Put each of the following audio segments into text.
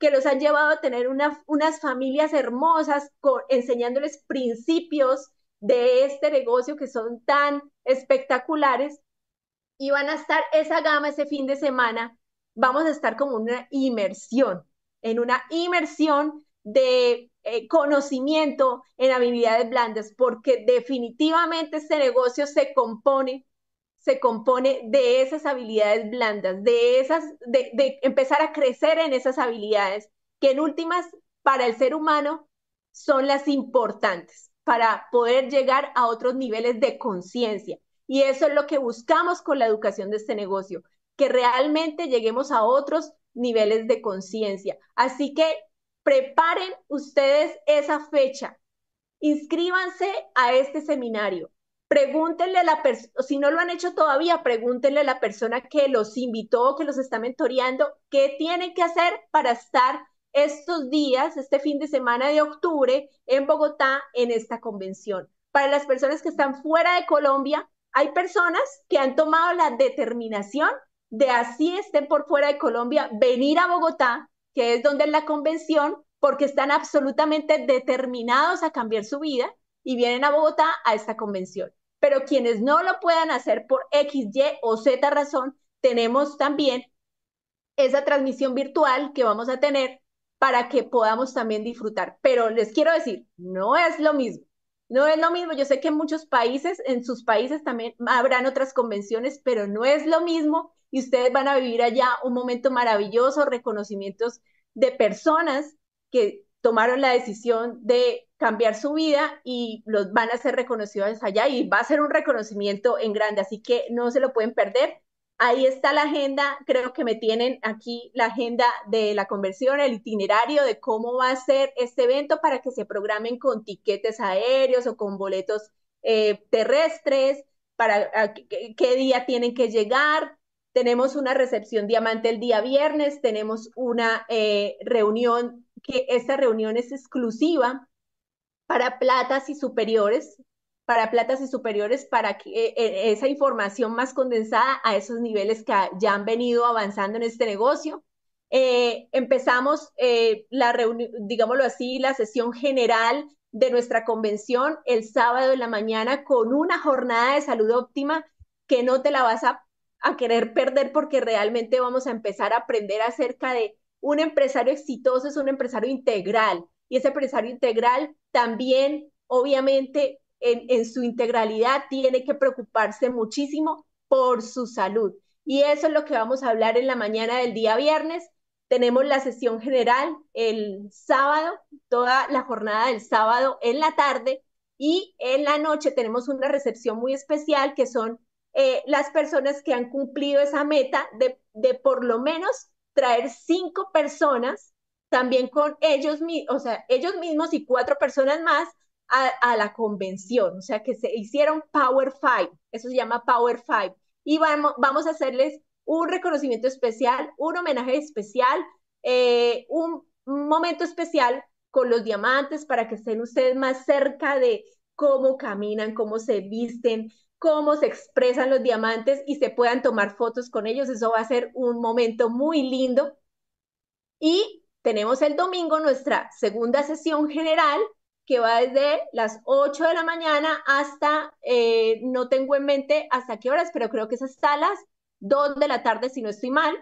que los han llevado a tener unas familias hermosas, enseñándoles principios de este negocio que son tan espectaculares. Y van a estar esa gama ese fin de semana. Vamos a estar como una inmersión, en una inmersión de eh, conocimiento en habilidades blandas, porque definitivamente este negocio se compone se compone de esas habilidades blandas, de esas, de, empezar a crecer en esas habilidades, que en últimas, para el ser humano, son las importantes para poder llegar a otros niveles de conciencia. Y eso es lo que buscamos con la educación de este negocio, que realmente lleguemos a otros niveles de conciencia. Así que preparen ustedes esa fecha, inscríbanse a este seminario, pregúntenle a la persona, si no lo han hecho todavía, pregúntenle a la persona que los invitó, que los está mentoreando, qué tienen que hacer para estar estos días, este fin de semana de octubre en Bogotá en esta convención. Para las personas que están fuera de Colombia, hay personas que han tomado la determinación de así estén por fuera de Colombia, venir a Bogotá, que es donde es la convención, porque están absolutamente determinados a cambiar su vida y vienen a Bogotá a esta convención pero quienes no lo puedan hacer por X, Y o Z razón, tenemos también esa transmisión virtual que vamos a tener para que podamos también disfrutar. Pero les quiero decir, no es lo mismo. No es lo mismo. Yo sé que en muchos países, en sus países también habrán otras convenciones, pero no es lo mismo. Y ustedes van a vivir allá un momento maravilloso, reconocimientos de personas que tomaron la decisión de cambiar su vida y los van a ser reconocidos allá y va a ser un reconocimiento en grande, así que no se lo pueden perder. Ahí está la agenda, creo que me tienen aquí la agenda de la conversión, el itinerario de cómo va a ser este evento para que se programen con tiquetes aéreos o con boletos eh, terrestres, para qué, día tienen que llegar, tenemos una recepción diamante el día viernes, tenemos una eh, reunión que esta reunión es exclusiva para platas y superiores, para platas y superiores, para que eh, eh, esa información más condensada a esos niveles que ya han venido avanzando en este negocio. Eh, empezamos la reunión, digámoslo así, la sesión general de nuestra convención el sábado en la mañana con una jornada de salud óptima que no te la vas a querer perder porque realmente vamos a empezar a aprender acerca de un empresario exitoso es un empresario integral y ese empresario integral también, obviamente, en, su integralidad tiene que preocuparse muchísimo por su salud. Y eso es lo que vamos a hablar en la mañana del día viernes. Tenemos la sesión general el sábado, toda la jornada del sábado en la tarde y en la noche tenemos una recepción muy especial que son eh, las personas que han cumplido esa meta de, de por lo menos traer cinco personas, también con ellos, o sea, ellos mismos y cuatro personas más a, la convención, o sea, que se hicieron Power Five, eso se llama Power Five, y vamos, vamos a hacerles un reconocimiento especial, un homenaje especial, eh, un momento especial con los diamantes para que estén ustedes más cerca de cómo caminan, cómo se visten, cómo se expresan los diamantes y se puedan tomar fotos con ellos. Eso va a ser un momento muy lindo. Y tenemos el domingo nuestra segunda sesión general que va desde las 8 de la mañana hasta, eh, no tengo en mente hasta qué horas, pero creo que es hasta las 2 de la tarde, si no estoy mal.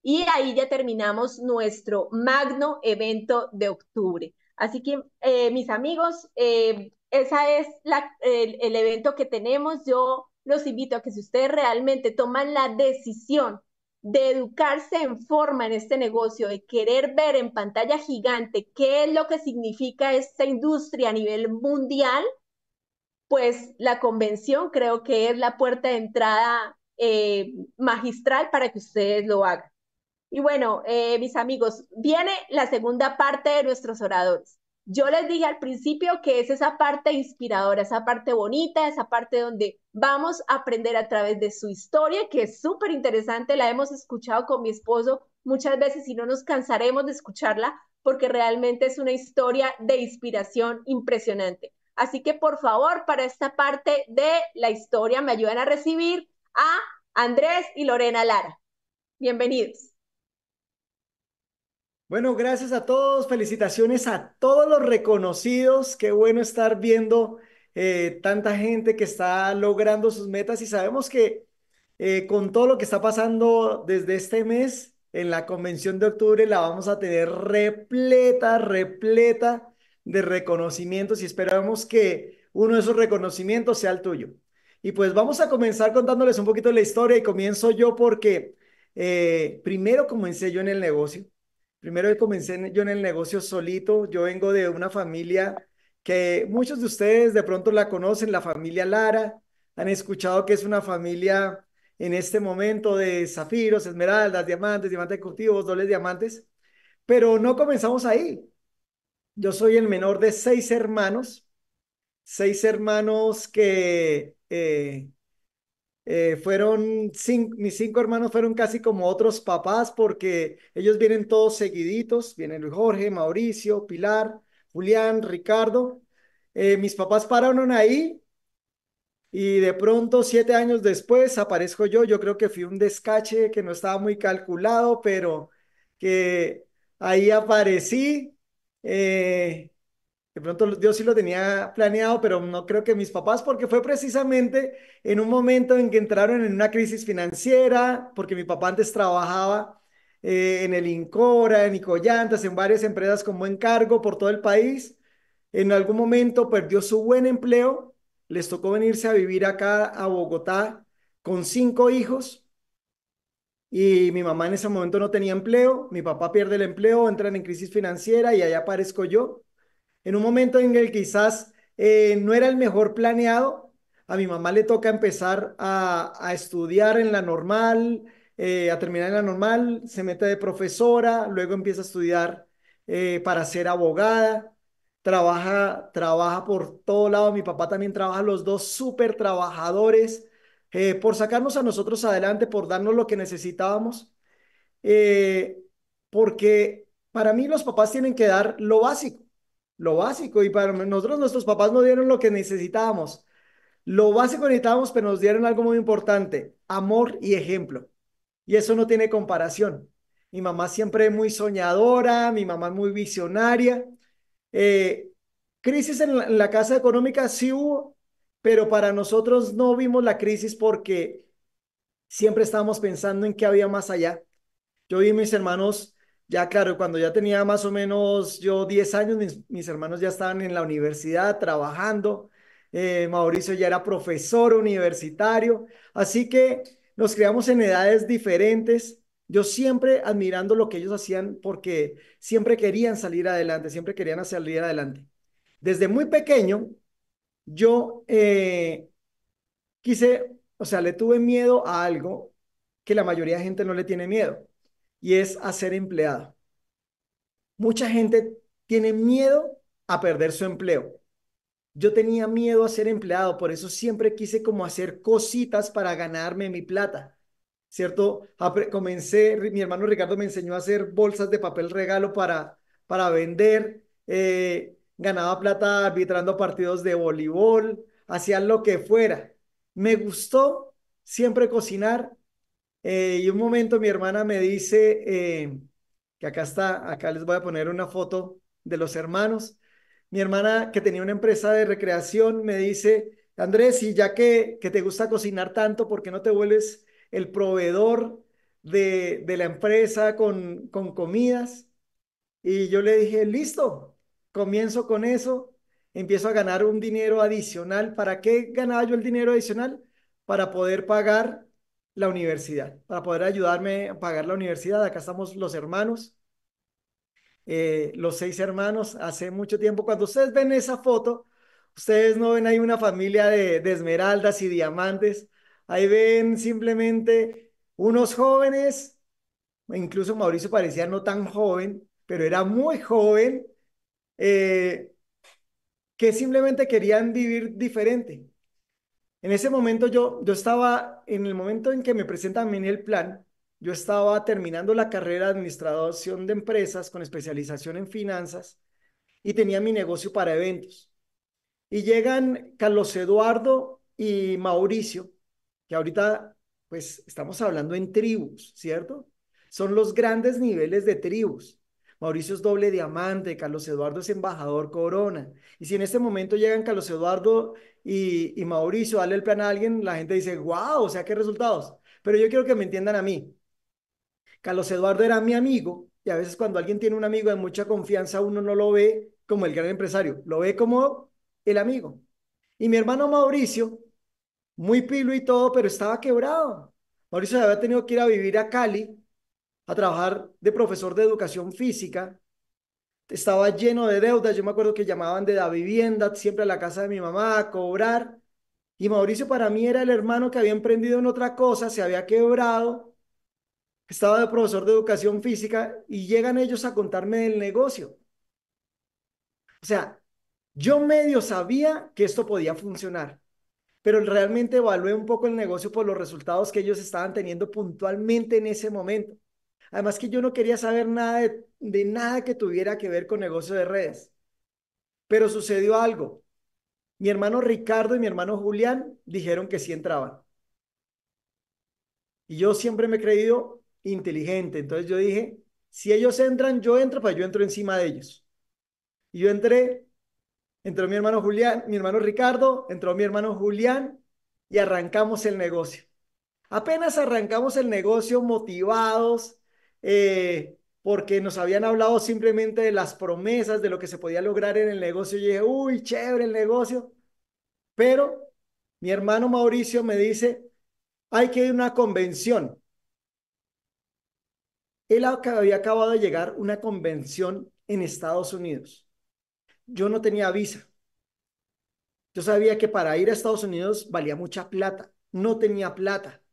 Y ahí ya terminamos nuestro magno evento de octubre. Así que, eh, mis amigos, eh, esa es el, evento que tenemos. Yo los invito a que si ustedes realmente toman la decisión de educarse en forma en este negocio, de querer ver en pantalla gigante qué es lo que significa esta industria a nivel mundial, pues la convención creo que es la puerta de entrada eh, magistral para que ustedes lo hagan. Y bueno, eh, mis amigos, viene la segunda parte de nuestros oradores. Yo les dije al principio que es esa parte inspiradora, esa parte bonita, esa parte donde vamos a aprender a través de su historia, que es súper interesante, la hemos escuchado con mi esposo muchas veces y no nos cansaremos de escucharla porque realmente es una historia de inspiración impresionante. Así que por favor, para esta parte de la historia, me ayudan a recibir a Andrés y Lorena Lara. Bienvenidos. Bueno, gracias a todos, felicitaciones a todos los reconocidos, qué bueno estar viendo eh, tanta gente que está logrando sus metas y sabemos que eh, con todo lo que está pasando desde este mes en la convención de octubre la vamos a tener repleta, repleta de reconocimientos y esperamos que uno de esos reconocimientos sea el tuyo. Y pues vamos a comenzar contándoles un poquito la historia y comienzo yo porque eh, primero comencé yo en el negocio Primero comencé yo en el negocio solito, yo vengo de una familia que muchos de ustedes de pronto la conocen, la familia Lara, han escuchado que es una familia en este momento de zafiros, esmeraldas, diamantes, diamantes cultivos, dobles diamantes, pero no comenzamos ahí. Yo soy el menor de seis hermanos, seis hermanos que eh, eh, fueron mis cinco hermanos fueron casi como otros papás porque ellos vienen todos seguiditos, vienen Jorge, Mauricio, Pilar, Julián, Ricardo. Eh, mis papás pararon ahí y de pronto siete años después aparezco yo. Yo creo que fui un descache que no estaba muy calculado, pero que ahí aparecí. Eh, de pronto Dios sí lo tenía planeado, pero no creo que mis papás, porque fue precisamente en un momento en que entraron en una crisis financiera, porque mi papá antes trabajaba eh, en el Incora, en Icoyantas, en varias empresas con buen cargo por todo el país. En algún momento perdió su buen empleo, les tocó venirse a vivir acá a Bogotá con cinco hijos. Y mi mamá en ese momento no tenía empleo, mi papá pierde el empleo, entran en crisis financiera y allá aparezco yo en un momento en el quizás eh, no era el mejor planeado, a mi mamá le toca empezar a, estudiar en la normal, eh, a terminar en la normal, se mete de profesora, luego empieza a estudiar eh, para ser abogada, trabaja, trabaja por todo lado, mi papá también trabaja, los dos súper trabajadores, por sacarnos a nosotros adelante, por darnos lo que necesitábamos, porque para mí los papás tienen que dar lo básico lo básico. Y para nosotros, nuestros papás nos dieron lo que necesitábamos. Lo básico necesitábamos, pero nos dieron algo muy importante, amor y ejemplo. Y eso no tiene comparación. Mi mamá siempre es muy soñadora, mi mamá es muy visionaria. Eh, crisis en la, casa económica sí hubo, pero para nosotros no vimos la crisis porque siempre estábamos pensando en qué había más allá. Yo vi mis hermanos ya, claro, cuando ya tenía más o menos yo 10 años, mis, hermanos ya estaban en la universidad trabajando, eh, Mauricio ya era profesor universitario, así que nos criamos en edades diferentes, yo siempre admirando lo que ellos hacían porque siempre querían salir adelante, siempre querían salir adelante. Desde muy pequeño, yo eh, quise, o sea, le tuve miedo a algo que la mayoría de gente no le tiene miedo y es hacer empleado. Mucha gente tiene miedo a perder su empleo. Yo tenía miedo a ser empleado, por eso siempre quise como hacer cositas para ganarme mi plata. ¿Cierto? Comencé, mi hermano Ricardo me enseñó a hacer bolsas de papel regalo para, para vender. Eh, ganaba plata arbitrando partidos de voleibol, hacía lo que fuera. Me gustó siempre cocinar eh, y un momento mi hermana me dice, eh, que acá está, acá les voy a poner una foto de los hermanos. Mi hermana que tenía una empresa de recreación me dice, Andrés, y ya que, que te gusta cocinar tanto, ¿por qué no te vuelves el proveedor de, de la empresa con, con comidas? Y yo le dije, listo, comienzo con eso, empiezo a ganar un dinero adicional. ¿Para qué ganaba yo el dinero adicional? Para poder pagar la universidad, para poder ayudarme a pagar la universidad. Acá estamos los hermanos, eh, los seis hermanos, hace mucho tiempo. Cuando ustedes ven esa foto, ustedes no ven ahí una familia de, esmeraldas y diamantes, ahí ven simplemente unos jóvenes, incluso Mauricio parecía no tan joven, pero era muy joven, eh, que simplemente querían vivir diferente, en ese momento yo, yo estaba, en el momento en que me presentan a el plan, yo estaba terminando la carrera de administración de empresas con especialización en finanzas y tenía mi negocio para eventos. Y llegan Carlos Eduardo y Mauricio, que ahorita pues estamos hablando en tribus, ¿cierto? Son los grandes niveles de tribus. Mauricio es doble diamante, Carlos Eduardo es embajador corona. Y si en este momento llegan Carlos Eduardo y, Mauricio dale el plan a alguien, la gente dice, wow, o sea, qué resultados. Pero yo quiero que me entiendan a mí. Carlos Eduardo era mi amigo y a veces cuando alguien tiene un amigo de mucha confianza, uno no lo ve como el gran empresario, lo ve como el amigo. Y mi hermano Mauricio, muy pilo y todo, pero estaba quebrado. Mauricio había tenido que ir a vivir a Cali a trabajar de profesor de educación física. Estaba lleno de deudas. Yo me acuerdo que llamaban de la vivienda siempre a la casa de mi mamá a cobrar. Y Mauricio para mí era el hermano que había emprendido en otra cosa, se había quebrado, estaba de profesor de educación física y llegan ellos a contarme del negocio. O sea, yo medio sabía que esto podía funcionar, pero realmente evalué un poco el negocio por los resultados que ellos estaban teniendo puntualmente en ese momento. Además que yo no quería saber nada de, nada que tuviera que ver con negocio de redes. Pero sucedió algo. Mi hermano Ricardo y mi hermano Julián dijeron que sí entraban. Y yo siempre me he creído inteligente. Entonces yo dije, si ellos entran, yo entro, pues yo entro encima de ellos. Y yo entré, entró mi hermano Julián, mi hermano Ricardo, entró mi hermano Julián y arrancamos el negocio. Apenas arrancamos el negocio motivados, eh, porque nos habían hablado simplemente de las promesas, de lo que se podía lograr en el negocio. Y dije, uy, chévere el negocio. Pero mi hermano Mauricio me dice, hay que ir a una convención. Él había acabado de llegar a una convención en Estados Unidos. Yo no tenía visa. Yo sabía que para ir a Estados Unidos valía mucha plata. No tenía plata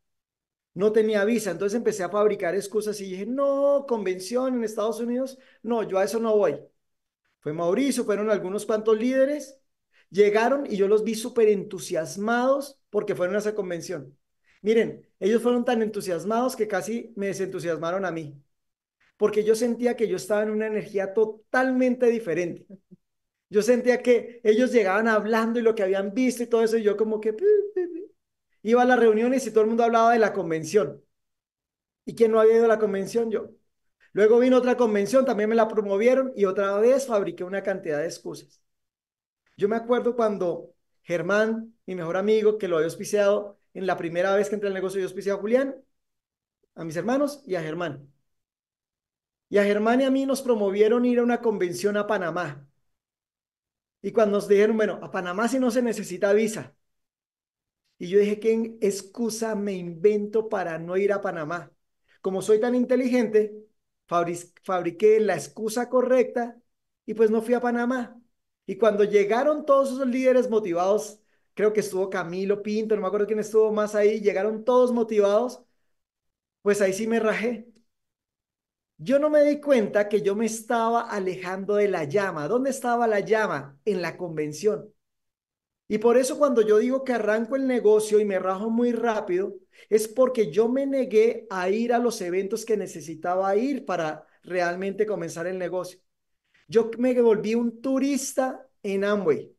no tenía visa, entonces empecé a fabricar excusas y dije, no, convención en Estados Unidos, no, yo a eso no voy. Fue Mauricio, fueron algunos cuantos líderes, llegaron y yo los vi súper entusiasmados porque fueron a esa convención. Miren, ellos fueron tan entusiasmados que casi me desentusiasmaron a mí, porque yo sentía que yo estaba en una energía totalmente diferente. Yo sentía que ellos llegaban hablando y lo que habían visto y todo eso, y yo como que, Iba a las reuniones y todo el mundo hablaba de la convención. ¿Y quién no había ido a la convención? Yo. Luego vino otra convención, también me la promovieron y otra vez fabriqué una cantidad de excusas. Yo me acuerdo cuando Germán, mi mejor amigo, que lo había auspiciado en la primera vez que entré el negocio, yo auspicié a Julián, a mis hermanos y a Germán. Y a Germán y a mí nos promovieron ir a una convención a Panamá. Y cuando nos dijeron, bueno, a Panamá si no se necesita visa, y yo dije, ¿qué excusa me invento para no ir a Panamá? Como soy tan inteligente, fabriqué la excusa correcta y pues no fui a Panamá. Y cuando llegaron todos esos líderes motivados, creo que estuvo Camilo Pinto, no me acuerdo quién estuvo más ahí, llegaron todos motivados, pues ahí sí me rajé. Yo no me di cuenta que yo me estaba alejando de la llama. ¿Dónde estaba la llama? En la convención. Y por eso cuando yo digo que arranco el negocio y me rajo muy rápido, es porque yo me negué a ir a los eventos que necesitaba ir para realmente comenzar el negocio. Yo me volví un turista en Amway.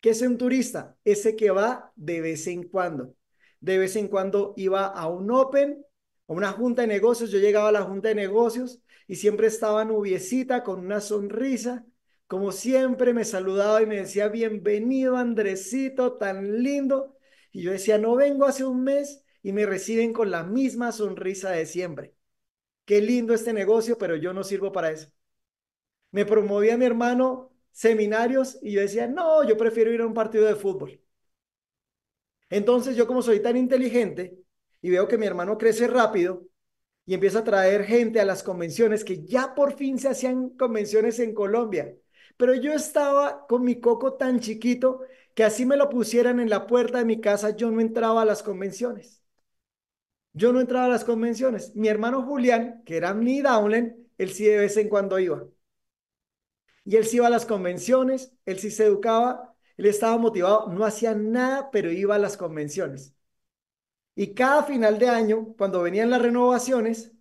¿Qué es un turista? Ese que va de vez en cuando. De vez en cuando iba a un open, a una junta de negocios. Yo llegaba a la junta de negocios y siempre estaba nubiecita con una sonrisa como siempre me saludaba y me decía, bienvenido Andresito, tan lindo. Y yo decía, no vengo hace un mes y me reciben con la misma sonrisa de siempre. Qué lindo este negocio, pero yo no sirvo para eso. Me promovía mi hermano seminarios y yo decía, no, yo prefiero ir a un partido de fútbol. Entonces yo como soy tan inteligente y veo que mi hermano crece rápido y empieza a traer gente a las convenciones que ya por fin se hacían convenciones en Colombia. Pero yo estaba con mi coco tan chiquito que así me lo pusieran en la puerta de mi casa, yo no entraba a las convenciones. Yo no entraba a las convenciones. Mi hermano Julián, que era mi downline, él sí de vez en cuando iba. Y él sí iba a las convenciones, él sí se educaba, él estaba motivado, no hacía nada, pero iba a las convenciones. Y cada final de año, cuando venían las renovaciones,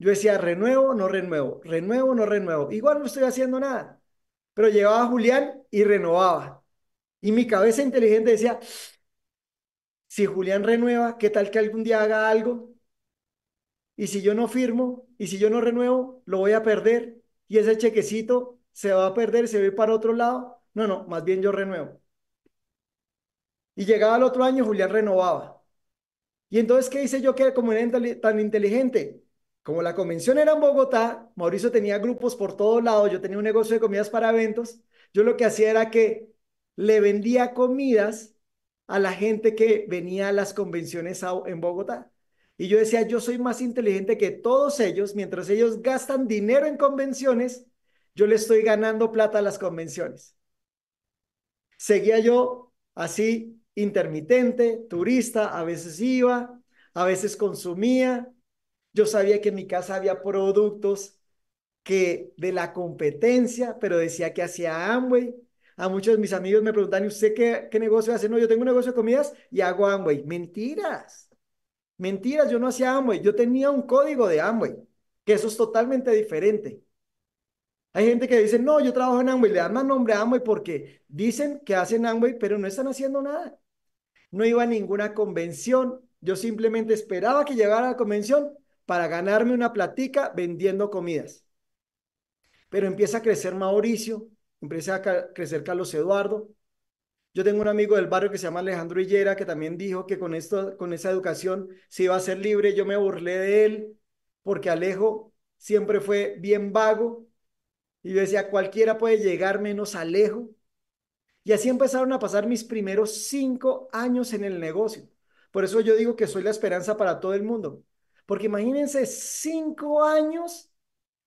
yo decía, renuevo, no renuevo, renuevo, no renuevo. Igual no estoy haciendo nada. Pero llevaba Julián y renovaba. Y mi cabeza inteligente decía, si Julián renueva, ¿qué tal que algún día haga algo? Y si yo no firmo, y si yo no renuevo, lo voy a perder. Y ese chequecito se va a perder, se va a ir para otro lado. No, no, más bien yo renuevo. Y llegaba el otro año, Julián renovaba. Y entonces, ¿qué hice yo que como era tan inteligente? Como la convención era en Bogotá, Mauricio tenía grupos por todos lados, yo tenía un negocio de comidas para eventos, yo lo que hacía era que le vendía comidas a la gente que venía a las convenciones en Bogotá. Y yo decía, yo soy más inteligente que todos ellos, mientras ellos gastan dinero en convenciones, yo le estoy ganando plata a las convenciones. Seguía yo así, intermitente, turista, a veces iba, a veces consumía, yo sabía que en mi casa había productos que de la competencia, pero decía que hacía Amway. A muchos de mis amigos me preguntan, ¿y usted qué, qué negocio hace? No, yo tengo un negocio de comidas y hago Amway. Mentiras. Mentiras, yo no hacía Amway. Yo tenía un código de Amway, que eso es totalmente diferente. Hay gente que dice, no, yo trabajo en Amway, le dan más nombre a Amway porque dicen que hacen Amway, pero no están haciendo nada. No iba a ninguna convención, yo simplemente esperaba que llegara a la convención para ganarme una platica vendiendo comidas. Pero empieza a crecer Mauricio, empieza a crecer Carlos Eduardo. Yo tengo un amigo del barrio que se llama Alejandro Hillera que también dijo que con esto con esa educación se iba a ser libre. Yo me burlé de él porque Alejo siempre fue bien vago y yo decía, cualquiera puede llegar menos Alejo. Y así empezaron a pasar mis primeros cinco años en el negocio. Por eso yo digo que soy la esperanza para todo el mundo. Porque imagínense cinco años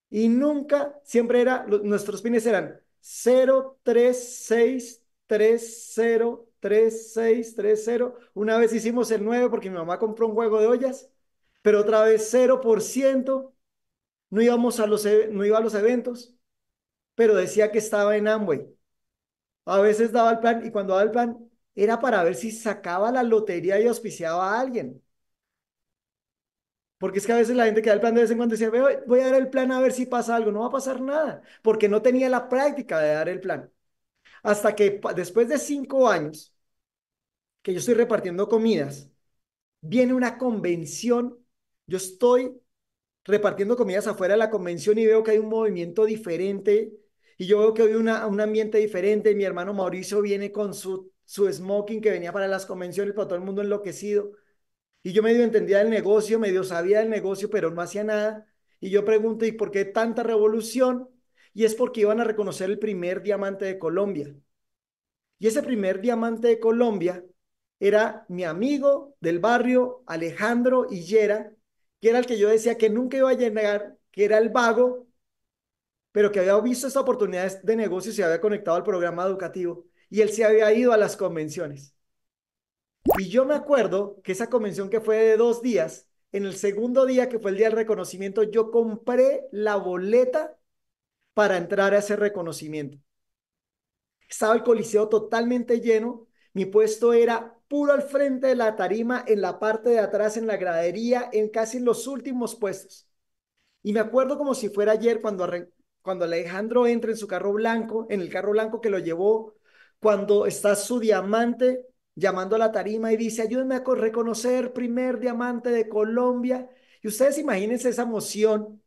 y nunca, siempre era, nuestros pines eran 0, 3, 6, 3, 0, 3, 6, 3, 0. Una vez hicimos el 9 porque mi mamá compró un huevo de ollas, pero otra vez 0%. No, íbamos e, iba a los eventos, pero decía que estaba en Amway. A veces daba el plan y cuando daba el plan era para ver si sacaba la lotería y auspiciaba a alguien. Porque es que a veces la gente que da el plan de vez en cuando dice, voy a dar el plan a ver si pasa algo. No va a pasar nada, porque no tenía la práctica de dar el plan. Hasta que después de cinco años, que yo estoy repartiendo comidas, viene una convención. Yo estoy repartiendo comidas afuera de la convención y veo que hay un movimiento diferente. Y yo veo que hay un ambiente diferente. Mi hermano Mauricio viene con su, su smoking que venía para las convenciones, para todo el mundo enloquecido y yo medio entendía el negocio, medio sabía el negocio, pero no hacía nada. Y yo pregunto, ¿y por qué tanta revolución? Y es porque iban a reconocer el primer diamante de Colombia. Y ese primer diamante de Colombia era mi amigo del barrio, Alejandro Hillera, que era el que yo decía que nunca iba a llegar, que era el vago, pero que había visto esta oportunidad de negocio y se había conectado al programa educativo. Y él se había ido a las convenciones. Y yo me acuerdo que esa convención que fue de dos días, en el segundo día, que fue el día del reconocimiento, yo compré la boleta para entrar a ese reconocimiento. Estaba el coliseo totalmente lleno, mi puesto era puro al frente de la tarima, en la parte de atrás, en la gradería, en casi los últimos puestos. Y me acuerdo como si fuera ayer cuando, cuando Alejandro entra en su carro blanco, en el carro blanco que lo llevó, cuando está su diamante llamando a la tarima y dice, ayúdenme a reconocer primer diamante de Colombia. Y ustedes imagínense esa emoción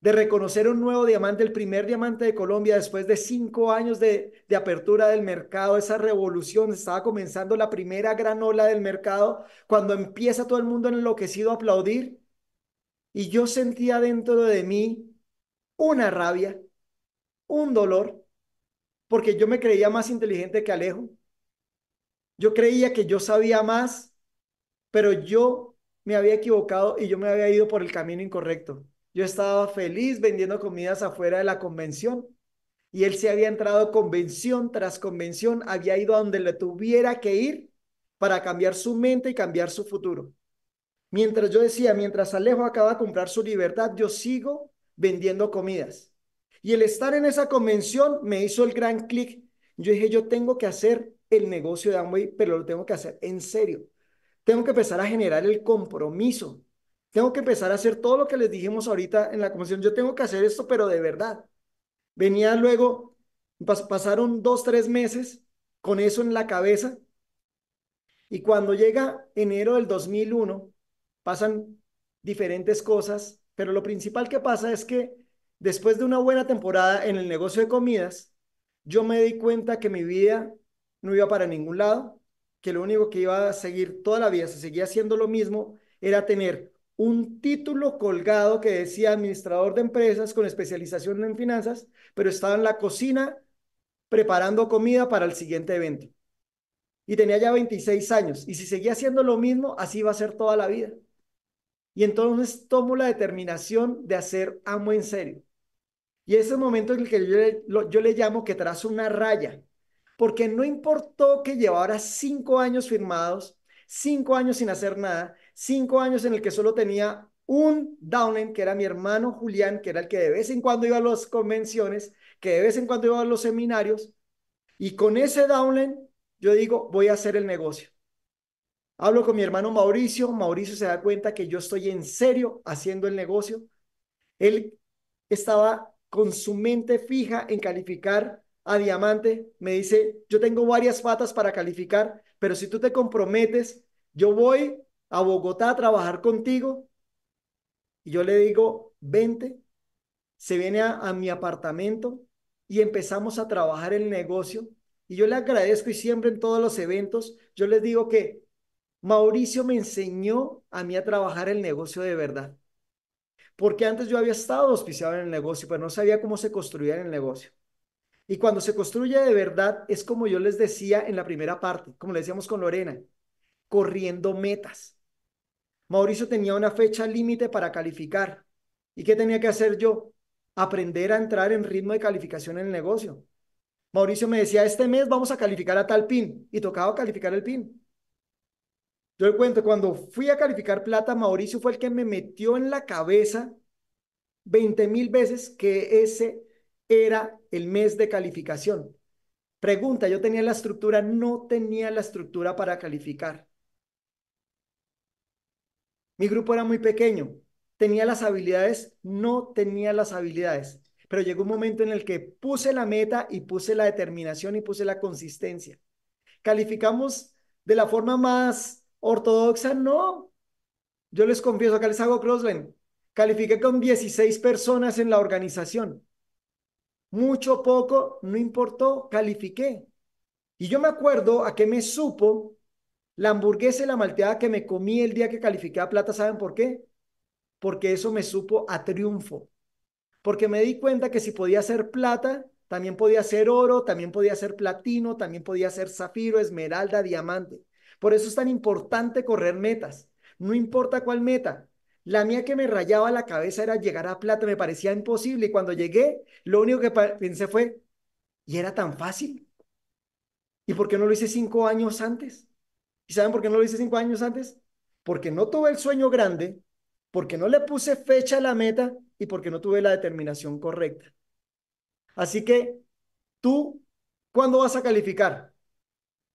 de reconocer un nuevo diamante, el primer diamante de Colombia, después de cinco años de, de, apertura del mercado, esa revolución, estaba comenzando la primera gran ola del mercado, cuando empieza todo el mundo enloquecido a aplaudir, y yo sentía dentro de mí una rabia, un dolor, porque yo me creía más inteligente que Alejo, yo creía que yo sabía más, pero yo me había equivocado y yo me había ido por el camino incorrecto. Yo estaba feliz vendiendo comidas afuera de la convención y él se había entrado convención tras convención, había ido a donde le tuviera que ir para cambiar su mente y cambiar su futuro. Mientras yo decía, mientras Alejo acaba de comprar su libertad, yo sigo vendiendo comidas. Y el estar en esa convención me hizo el gran clic. Yo dije, yo tengo que hacer el negocio de Amway, pero lo tengo que hacer en serio. Tengo que empezar a generar el compromiso. Tengo que empezar a hacer todo lo que les dijimos ahorita en la conversación. Yo tengo que hacer esto, pero de verdad. Venía luego, pasaron dos, tres meses con eso en la cabeza. Y cuando llega enero del 2001, pasan diferentes cosas, pero lo principal que pasa es que después de una buena temporada en el negocio de comidas, yo me di cuenta que mi vida no iba para ningún lado, que lo único que iba a seguir toda la vida, si seguía haciendo lo mismo, era tener un título colgado que decía administrador de empresas con especialización en finanzas, pero estaba en la cocina preparando comida para el siguiente evento. Y tenía ya 26 años. Y si seguía haciendo lo mismo, así iba a ser toda la vida. Y entonces tomo la determinación de hacer amo en serio. Y ese momento en el que yo le, yo le llamo que trazo una raya porque no importó que llevara cinco años firmados, cinco años sin hacer nada, cinco años en el que solo tenía un downline, que era mi hermano Julián, que era el que de vez en cuando iba a las convenciones, que de vez en cuando iba a los seminarios, y con ese downline yo digo, voy a hacer el negocio. Hablo con mi hermano Mauricio, Mauricio se da cuenta que yo estoy en serio haciendo el negocio. Él estaba con su mente fija en calificar a Diamante, me dice, yo tengo varias patas para calificar, pero si tú te comprometes, yo voy a Bogotá a trabajar contigo. Y yo le digo, vente, se viene a, mi apartamento y empezamos a trabajar el negocio. Y yo le agradezco y siempre en todos los eventos, yo les digo que Mauricio me enseñó a mí a trabajar el negocio de verdad. Porque antes yo había estado auspiciado en el negocio, pero no sabía cómo se construía el negocio. Y cuando se construye de verdad, es como yo les decía en la primera parte, como le decíamos con Lorena, corriendo metas. Mauricio tenía una fecha límite para calificar. ¿Y qué tenía que hacer yo? Aprender a entrar en ritmo de calificación en el negocio. Mauricio me decía, este mes vamos a calificar a tal pin y tocaba calificar el pin. Yo le cuento, cuando fui a calificar plata, Mauricio fue el que me metió en la cabeza 20 mil veces que ese era el mes de calificación. Pregunta, yo tenía la estructura, no tenía la estructura para calificar. Mi grupo era muy pequeño, tenía las habilidades, no tenía las habilidades, pero llegó un momento en el que puse la meta y puse la determinación y puse la consistencia. ¿Calificamos de la forma más ortodoxa? No. Yo les confieso acá les hago crossland. Califiqué con 16 personas en la organización mucho, poco, no importó, califiqué. Y yo me acuerdo a qué me supo la hamburguesa y la malteada que me comí el día que califiqué a plata, ¿saben por qué? Porque eso me supo a triunfo. Porque me di cuenta que si podía ser plata, también podía ser oro, también podía ser platino, también podía ser zafiro, esmeralda, diamante. Por eso es tan importante correr metas. No importa cuál meta, la mía que me rayaba la cabeza era llegar a plata, me parecía imposible. Y cuando llegué, lo único que pensé fue, ¿y era tan fácil? ¿Y por qué no lo hice cinco años antes? ¿Y saben por qué no lo hice cinco años antes? Porque no tuve el sueño grande, porque no le puse fecha a la meta y porque no tuve la determinación correcta. Así que tú, ¿cuándo vas a calificar?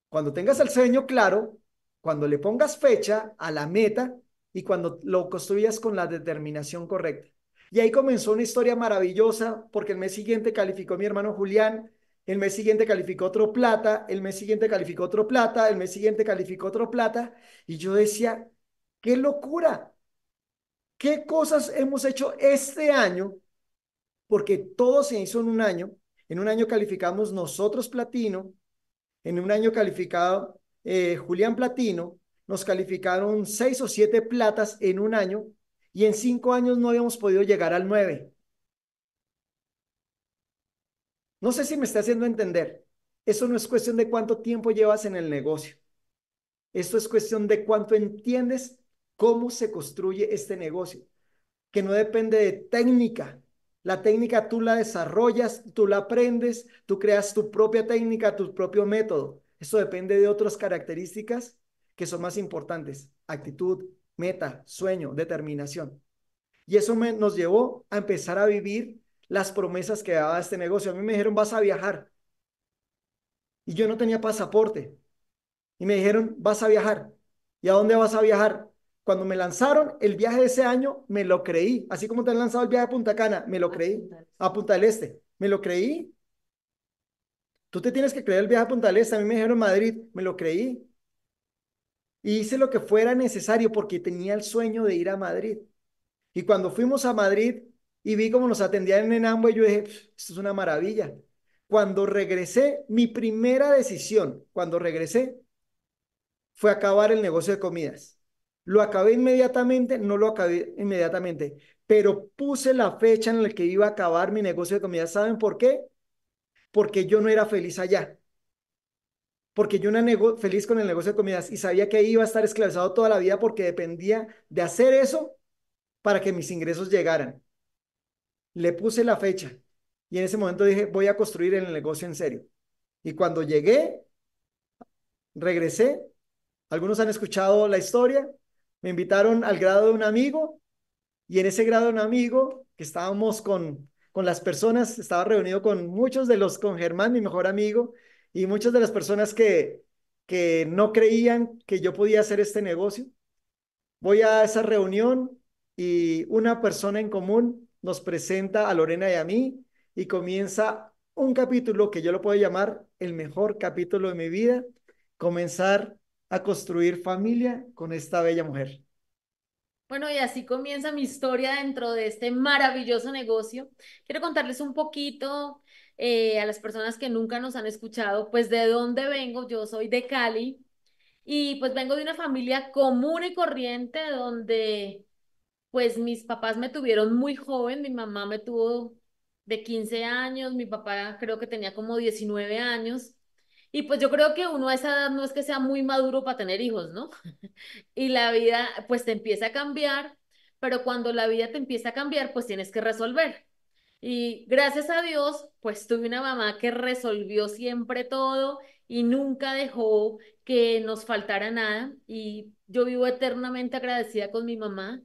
Cuando tengas el sueño claro, cuando le pongas fecha a la meta y cuando lo construías con la determinación correcta. Y ahí comenzó una historia maravillosa porque el mes siguiente calificó mi hermano Julián, el mes siguiente calificó otro plata, el mes siguiente calificó otro plata, el mes siguiente calificó otro plata. Y yo decía, qué locura, qué cosas hemos hecho este año, porque todo se hizo en un año. En un año calificamos nosotros platino, en un año calificado eh, Julián platino, nos calificaron seis o siete platas en un año y en cinco años no habíamos podido llegar al nueve. No sé si me está haciendo entender. Eso no es cuestión de cuánto tiempo llevas en el negocio. Esto es cuestión de cuánto entiendes cómo se construye este negocio, que no depende de técnica. La técnica tú la desarrollas, tú la aprendes, tú creas tu propia técnica, tu propio método. Eso depende de otras características que son más importantes, actitud, meta, sueño, determinación. Y eso nos llevó a empezar a vivir las promesas que daba este negocio. A mí me dijeron, vas a viajar. Y yo no tenía pasaporte. Y me dijeron, vas a viajar. ¿Y a dónde vas a viajar? Cuando me lanzaron el viaje de ese año, me lo creí. Así como te han lanzado el viaje a Punta Cana, me lo creí. Este. A Punta del Este, me lo creí. Tú te tienes que creer el viaje a Punta del Este. A mí me dijeron Madrid, me lo creí. Y hice lo que fuera necesario porque tenía el sueño de ir a Madrid. Y cuando fuimos a Madrid y vi cómo nos atendían en Amway, yo dije, esto es una maravilla. Cuando regresé, mi primera decisión, cuando regresé, fue acabar el negocio de comidas. Lo acabé inmediatamente, no lo acabé inmediatamente, pero puse la fecha en la que iba a acabar mi negocio de comidas. ¿Saben por qué? Porque yo no era feliz allá porque yo era feliz con el negocio de comidas y sabía que iba a estar esclavizado toda la vida porque dependía de hacer eso para que mis ingresos llegaran. Le puse la fecha y en ese momento dije, voy a construir el negocio en serio. Y cuando llegué, regresé, algunos han escuchado la historia, me invitaron al grado de un amigo y en ese grado de un amigo que estábamos con, con las personas, estaba reunido con muchos de los, con Germán, mi mejor amigo, y muchas de las personas que, que no creían que yo podía hacer este negocio, voy a esa reunión y una persona en común nos presenta a Lorena y a mí y comienza un capítulo que yo lo puedo llamar el mejor capítulo de mi vida, comenzar a construir familia con esta bella mujer. Bueno, y así comienza mi historia dentro de este maravilloso negocio. Quiero contarles un poquito eh, a las personas que nunca nos han escuchado, pues de dónde vengo, yo soy de Cali y pues vengo de una familia común y corriente donde pues mis papás me tuvieron muy joven, mi mamá me tuvo de 15 años, mi papá creo que tenía como 19 años. Y pues yo creo que uno a esa edad no es que sea muy maduro para tener hijos, ¿no? y la vida pues te empieza a cambiar, pero cuando la vida te empieza a cambiar pues tienes que resolver. Y gracias a Dios pues tuve una mamá que resolvió siempre todo y nunca dejó que nos faltara nada y yo vivo eternamente agradecida con mi mamá.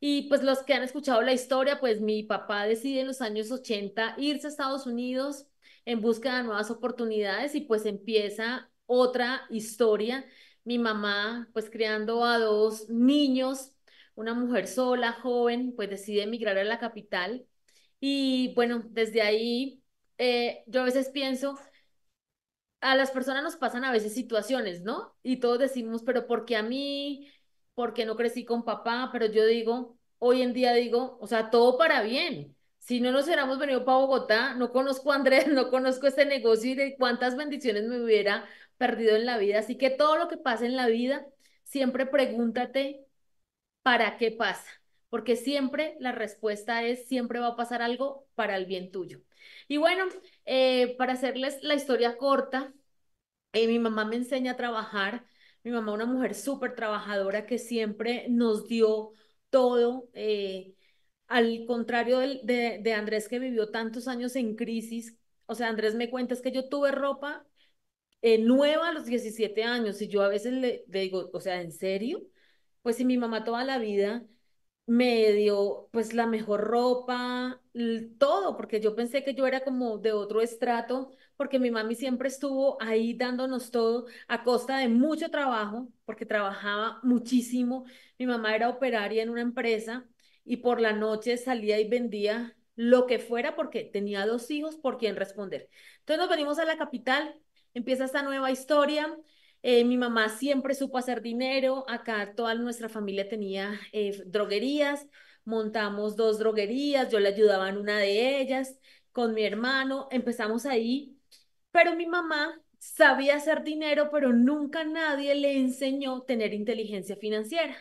Y pues los que han escuchado la historia, pues mi papá decide en los años 80 irse a Estados Unidos en busca de nuevas oportunidades y pues empieza otra historia. Mi mamá, pues criando a dos niños, una mujer sola, joven, pues decide emigrar a la capital. Y bueno, desde ahí eh, yo a veces pienso, a las personas nos pasan a veces situaciones, ¿no? Y todos decimos, pero ¿por qué a mí? ¿Por qué no crecí con papá? Pero yo digo, hoy en día digo, o sea, todo para bien. Si no nos hubiéramos venido para Bogotá, no conozco a Andrés, no conozco este negocio y de cuántas bendiciones me hubiera perdido en la vida. Así que todo lo que pasa en la vida, siempre pregúntate, ¿para qué pasa? Porque siempre la respuesta es, siempre va a pasar algo para el bien tuyo. Y bueno, eh, para hacerles la historia corta, eh, mi mamá me enseña a trabajar. Mi mamá, una mujer súper trabajadora que siempre nos dio todo. Eh, al contrario de, Andrés que vivió tantos años en crisis, o sea, Andrés me cuentas que yo tuve ropa nueva a los 17 años y yo a veces le, le, digo, o sea, ¿en serio? Pues si mi mamá toda la vida me dio pues la mejor ropa, todo, porque yo pensé que yo era como de otro estrato, porque mi mami siempre estuvo ahí dándonos todo a costa de mucho trabajo, porque trabajaba muchísimo. Mi mamá era operaria en una empresa y por la noche salía y vendía lo que fuera porque tenía dos hijos por quien responder. Entonces nos venimos a la capital, empieza esta nueva historia eh, mi mamá siempre supo hacer dinero, acá toda nuestra familia tenía eh, droguerías, montamos dos droguerías, yo le ayudaba en una de ellas con mi hermano, empezamos ahí, pero mi mamá sabía hacer dinero, pero nunca nadie le enseñó tener inteligencia financiera.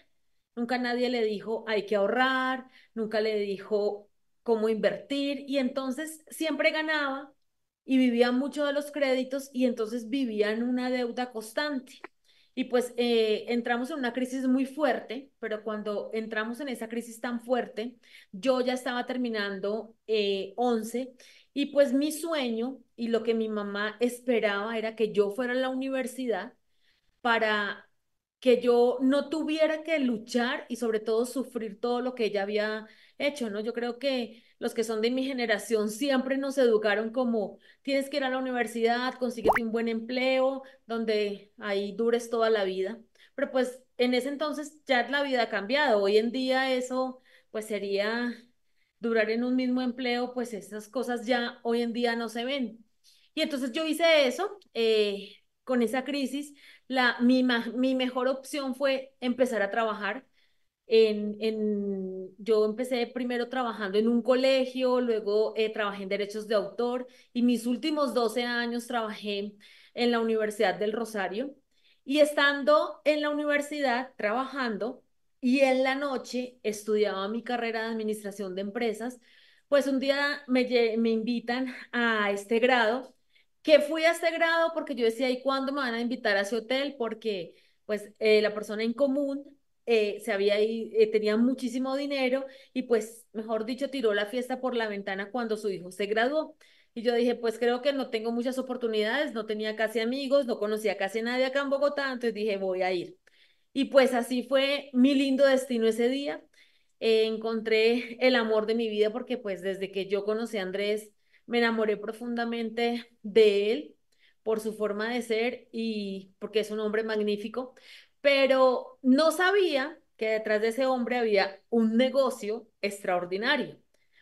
Nunca nadie le dijo hay que ahorrar, nunca le dijo cómo invertir y entonces siempre ganaba y vivía mucho de los créditos y entonces vivía en una deuda constante. Y pues eh, entramos en una crisis muy fuerte, pero cuando entramos en esa crisis tan fuerte, yo ya estaba terminando 11 eh, y pues mi sueño y lo que mi mamá esperaba era que yo fuera a la universidad para que yo no tuviera que luchar y sobre todo sufrir todo lo que ella había hecho, ¿no? Yo creo que los que son de mi generación siempre nos educaron como tienes que ir a la universidad, consíguete un buen empleo, donde ahí dures toda la vida. Pero pues en ese entonces ya la vida ha cambiado. Hoy en día eso pues sería durar en un mismo empleo, pues esas cosas ya hoy en día no se ven. Y entonces yo hice eso, eh, con esa crisis, la, mi, mi mejor opción fue empezar a trabajar en, yo empecé primero trabajando en un colegio, luego eh, trabajé en derechos de autor y mis últimos 12 años trabajé en la Universidad del Rosario. Y estando en la universidad trabajando y en la noche estudiaba mi carrera de administración de empresas, pues un día me, invitan a este grado, que fui a este grado porque yo decía, ¿y cuándo me van a invitar a ese hotel? Porque pues eh, la persona en común eh, se había, eh, tenía muchísimo dinero y pues, mejor dicho, tiró la fiesta por la ventana cuando su hijo se graduó. Y yo dije, pues creo que no tengo muchas oportunidades, no tenía casi amigos, no conocía casi nadie acá en Bogotá, entonces dije, voy a ir. Y pues así fue mi lindo destino ese día. Eh, encontré el amor de mi vida porque pues desde que yo conocí a Andrés, me enamoré profundamente de él por su forma de ser y porque es un hombre magnífico, pero no sabía que detrás de ese hombre había un negocio extraordinario,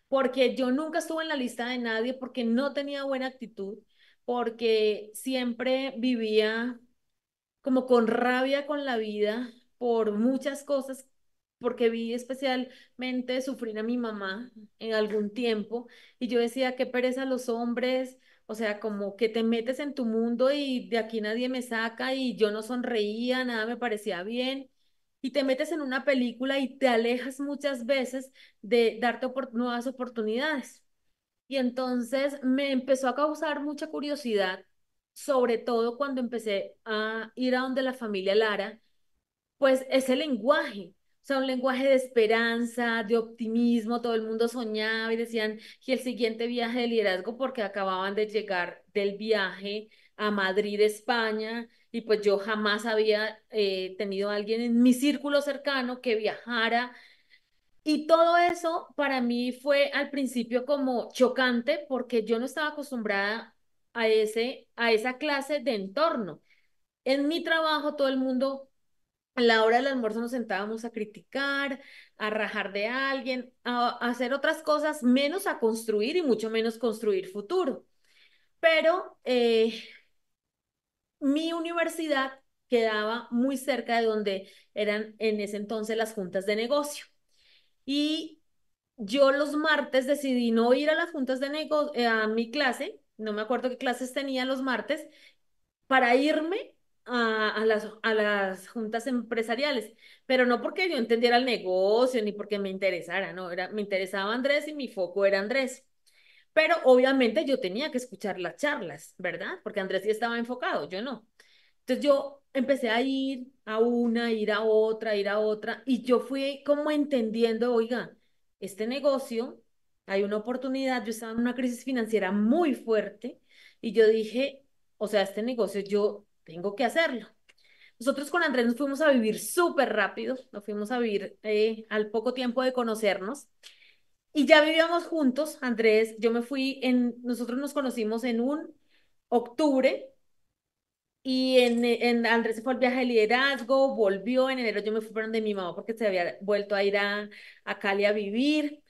porque yo nunca estuve en la lista de nadie, porque no tenía buena actitud, porque siempre vivía como con rabia con la vida por muchas cosas, porque vi especialmente sufrir a mi mamá en algún tiempo y yo decía, qué pereza los hombres, o sea, como que te metes en tu mundo y de aquí nadie me saca y yo no sonreía, nada me parecía bien. Y te metes en una película y te alejas muchas veces de darte nuevas oportunidades. Y entonces me empezó a causar mucha curiosidad, sobre todo cuando empecé a ir a donde la familia Lara, pues ese lenguaje, o un lenguaje de esperanza, de optimismo, todo el mundo soñaba y decían y el siguiente viaje de liderazgo porque acababan de llegar del viaje a Madrid, España, y pues yo jamás había eh, tenido a alguien en mi círculo cercano que viajara. Y todo eso para mí fue al principio como chocante porque yo no estaba acostumbrada a, ese, a esa clase de entorno. En mi trabajo todo el mundo a la hora del almuerzo nos sentábamos a criticar, a rajar de alguien, a, hacer otras cosas, menos a construir y mucho menos construir futuro. Pero eh, mi universidad quedaba muy cerca de donde eran en ese entonces las juntas de negocio. Y yo los martes decidí no ir a las juntas de negocio, eh, a mi clase, no me acuerdo qué clases tenía los martes, para irme a, las, a las juntas empresariales, pero no porque yo entendiera el negocio ni porque me interesara, no, era, me interesaba Andrés y mi foco era Andrés. Pero obviamente yo tenía que escuchar las charlas, ¿verdad? Porque Andrés sí estaba enfocado, yo no. Entonces yo empecé a ir a una, ir a otra, ir a otra, y yo fui como entendiendo, oiga, este negocio, hay una oportunidad, yo estaba en una crisis financiera muy fuerte, y yo dije, o sea, este negocio yo tengo que hacerlo. Nosotros con Andrés nos fuimos a vivir súper rápido, nos fuimos a vivir eh, al poco tiempo de conocernos y ya vivíamos juntos. Andrés, yo me fui en, nosotros nos conocimos en un octubre y en, en Andrés se fue al viaje de liderazgo, volvió en enero, yo me fui para donde mi mamá porque se había vuelto a ir a, a Cali a vivir.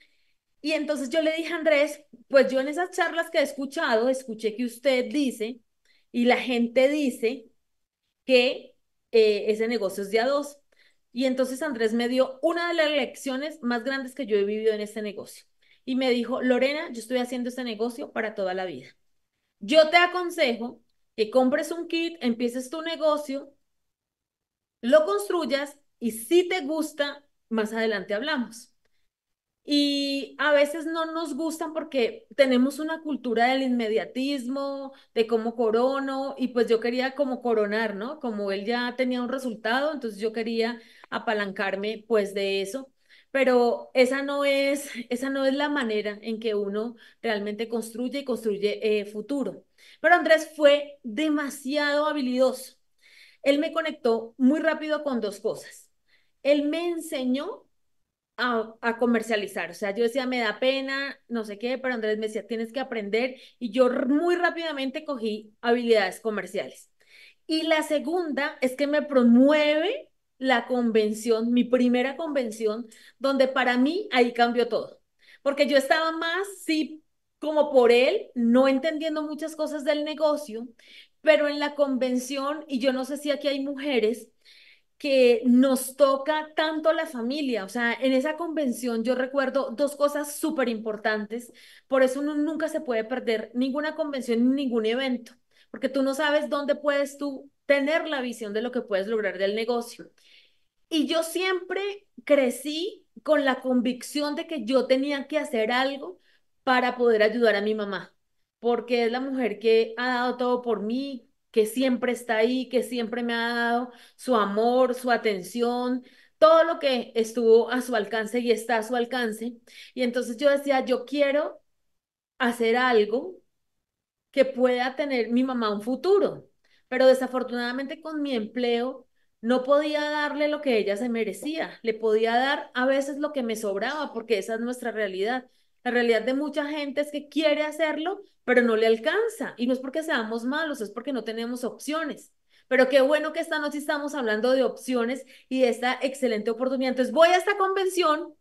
Y entonces yo le dije a Andrés, pues yo en esas charlas que he escuchado, escuché que usted dice y la gente dice que eh, ese negocio es de a dos. Y entonces Andrés me dio una de las lecciones más grandes que yo he vivido en ese negocio. Y me dijo, Lorena, yo estoy haciendo ese negocio para toda la vida. Yo te aconsejo que compres un kit, empieces tu negocio, lo construyas y si te gusta, más adelante hablamos y a veces no nos gustan porque tenemos una cultura del inmediatismo, de cómo corono, y pues yo quería como coronar, ¿no? Como él ya tenía un resultado, entonces yo quería apalancarme pues de eso, pero esa no es, esa no es la manera en que uno realmente construye y construye eh, futuro. Pero Andrés fue demasiado habilidoso. Él me conectó muy rápido con dos cosas. Él me enseñó a, comercializar. O sea, yo decía, me da pena, no sé qué, pero Andrés me decía, tienes que aprender. Y yo muy rápidamente cogí habilidades comerciales. Y la segunda es que me promueve la convención, mi primera convención, donde para mí ahí cambió todo. Porque yo estaba más, sí, como por él, no entendiendo muchas cosas del negocio, pero en la convención, y yo no sé si aquí hay mujeres, que nos toca tanto la familia. O sea, en esa convención yo recuerdo dos cosas súper importantes. Por eso nunca se puede perder ninguna convención, ningún evento, porque tú no sabes dónde puedes tú tener la visión de lo que puedes lograr del negocio. Y yo siempre crecí con la convicción de que yo tenía que hacer algo para poder ayudar a mi mamá, porque es la mujer que ha dado todo por mí, que siempre está ahí, que siempre me ha dado su amor, su atención, todo lo que estuvo a su alcance y está a su alcance. Y entonces yo decía, yo quiero hacer algo que pueda tener mi mamá un futuro, pero desafortunadamente con mi empleo no podía darle lo que ella se merecía, le podía dar a veces lo que me sobraba, porque esa es nuestra realidad. La realidad de mucha gente es que quiere hacerlo, pero no le alcanza. Y no es porque seamos malos, es porque no tenemos opciones. Pero qué bueno que esta noche estamos hablando de opciones y de esta excelente oportunidad. Entonces voy a esta convención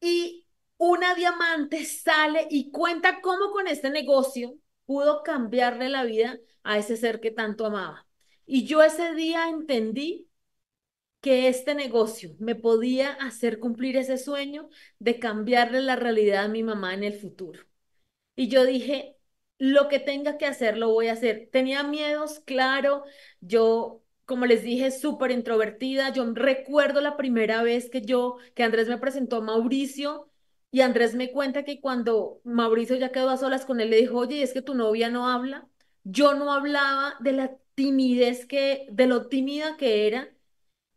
y una diamante sale y cuenta cómo con este negocio pudo cambiarle la vida a ese ser que tanto amaba. Y yo ese día entendí que este negocio me podía hacer cumplir ese sueño de cambiarle la realidad a mi mamá en el futuro. Y yo dije, lo que tenga que hacer, lo voy a hacer. Tenía miedos, claro, yo como les dije, súper introvertida. Yo recuerdo la primera vez que yo, que Andrés me presentó a Mauricio y Andrés me cuenta que cuando Mauricio ya quedó a solas con él, le dijo, oye, es que tu novia no habla. Yo no hablaba de la timidez que, de lo tímida que era,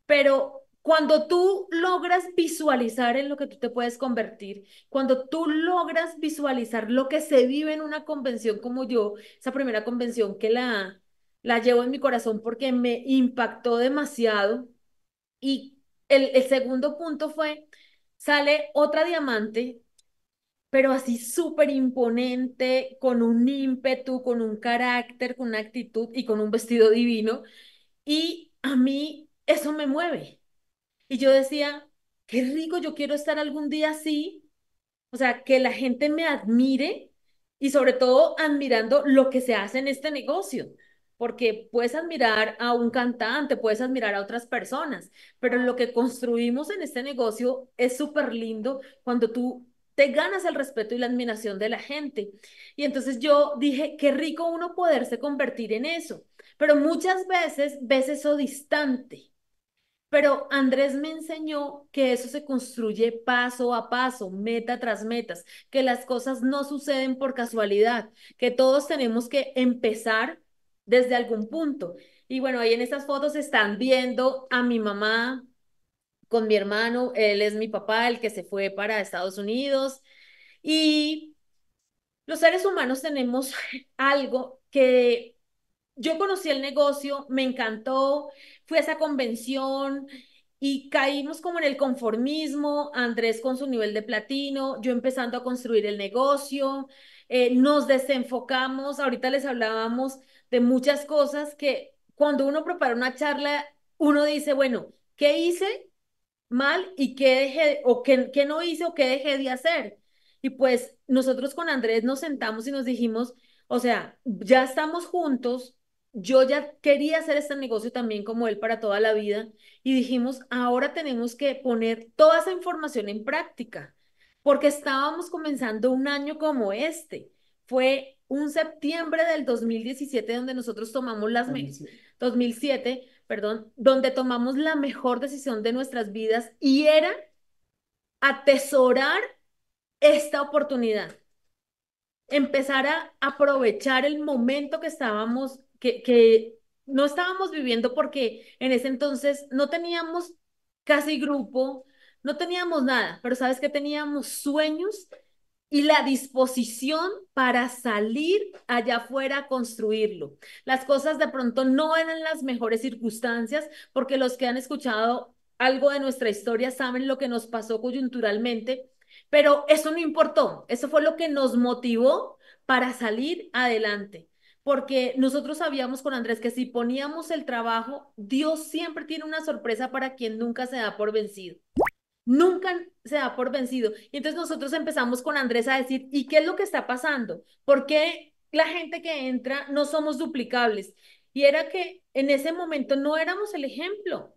pero cuando tú logras visualizar en lo que tú te puedes convertir, cuando tú logras visualizar lo que se vive en una convención como yo, esa primera convención que la, la llevo en mi corazón porque me impactó demasiado. Y el, el segundo punto fue, sale otra diamante, pero así súper imponente, con un ímpetu, con un carácter, con una actitud y con un vestido divino. Y a mí eso me mueve y yo decía, qué rico, yo quiero estar algún día así. O sea, que la gente me admire y sobre todo admirando lo que se hace en este negocio. Porque puedes admirar a un cantante, puedes admirar a otras personas, pero lo que construimos en este negocio es súper lindo cuando tú te ganas el respeto y la admiración de la gente. Y entonces yo dije, qué rico uno poderse convertir en eso, pero muchas veces ves eso distante pero Andrés me enseñó que eso se construye paso a paso, meta tras metas, que las cosas no suceden por casualidad, que todos tenemos que empezar desde algún punto. Y bueno, ahí en estas fotos están viendo a mi mamá con mi hermano, él es mi papá, el que se fue para Estados Unidos. Y los seres humanos tenemos algo que yo conocí el negocio, me encantó, fui a esa convención y caímos como en el conformismo, Andrés con su nivel de platino, yo empezando a construir el negocio, eh, nos desenfocamos, ahorita les hablábamos de muchas cosas que cuando uno prepara una charla, uno dice, bueno, ¿qué hice mal y qué dejé, o qué, qué no hice o qué dejé de hacer? Y pues nosotros con Andrés nos sentamos y nos dijimos, o sea, ya estamos juntos, yo ya quería hacer este negocio también como él para toda la vida y dijimos, ahora tenemos que poner toda esa información en práctica, porque estábamos comenzando un año como este. Fue un septiembre del 2017 donde nosotros tomamos las 2007. 2007, perdón, donde tomamos la mejor decisión de nuestras vidas y era atesorar esta oportunidad. Empezar a aprovechar el momento que estábamos que, no estábamos viviendo porque en ese entonces no teníamos casi grupo, no teníamos nada, pero sabes que teníamos sueños y la disposición para salir allá afuera a construirlo. Las cosas de pronto no eran las mejores circunstancias porque los que han escuchado algo de nuestra historia saben lo que nos pasó coyunturalmente, pero eso no importó, eso fue lo que nos motivó para salir adelante porque nosotros sabíamos con Andrés que si poníamos el trabajo, Dios siempre tiene una sorpresa para quien nunca se da por vencido. Nunca se da por vencido. Y entonces nosotros empezamos con Andrés a decir, ¿y qué es lo que está pasando? ¿Por qué la gente que entra no somos duplicables? Y era que en ese momento no éramos el ejemplo,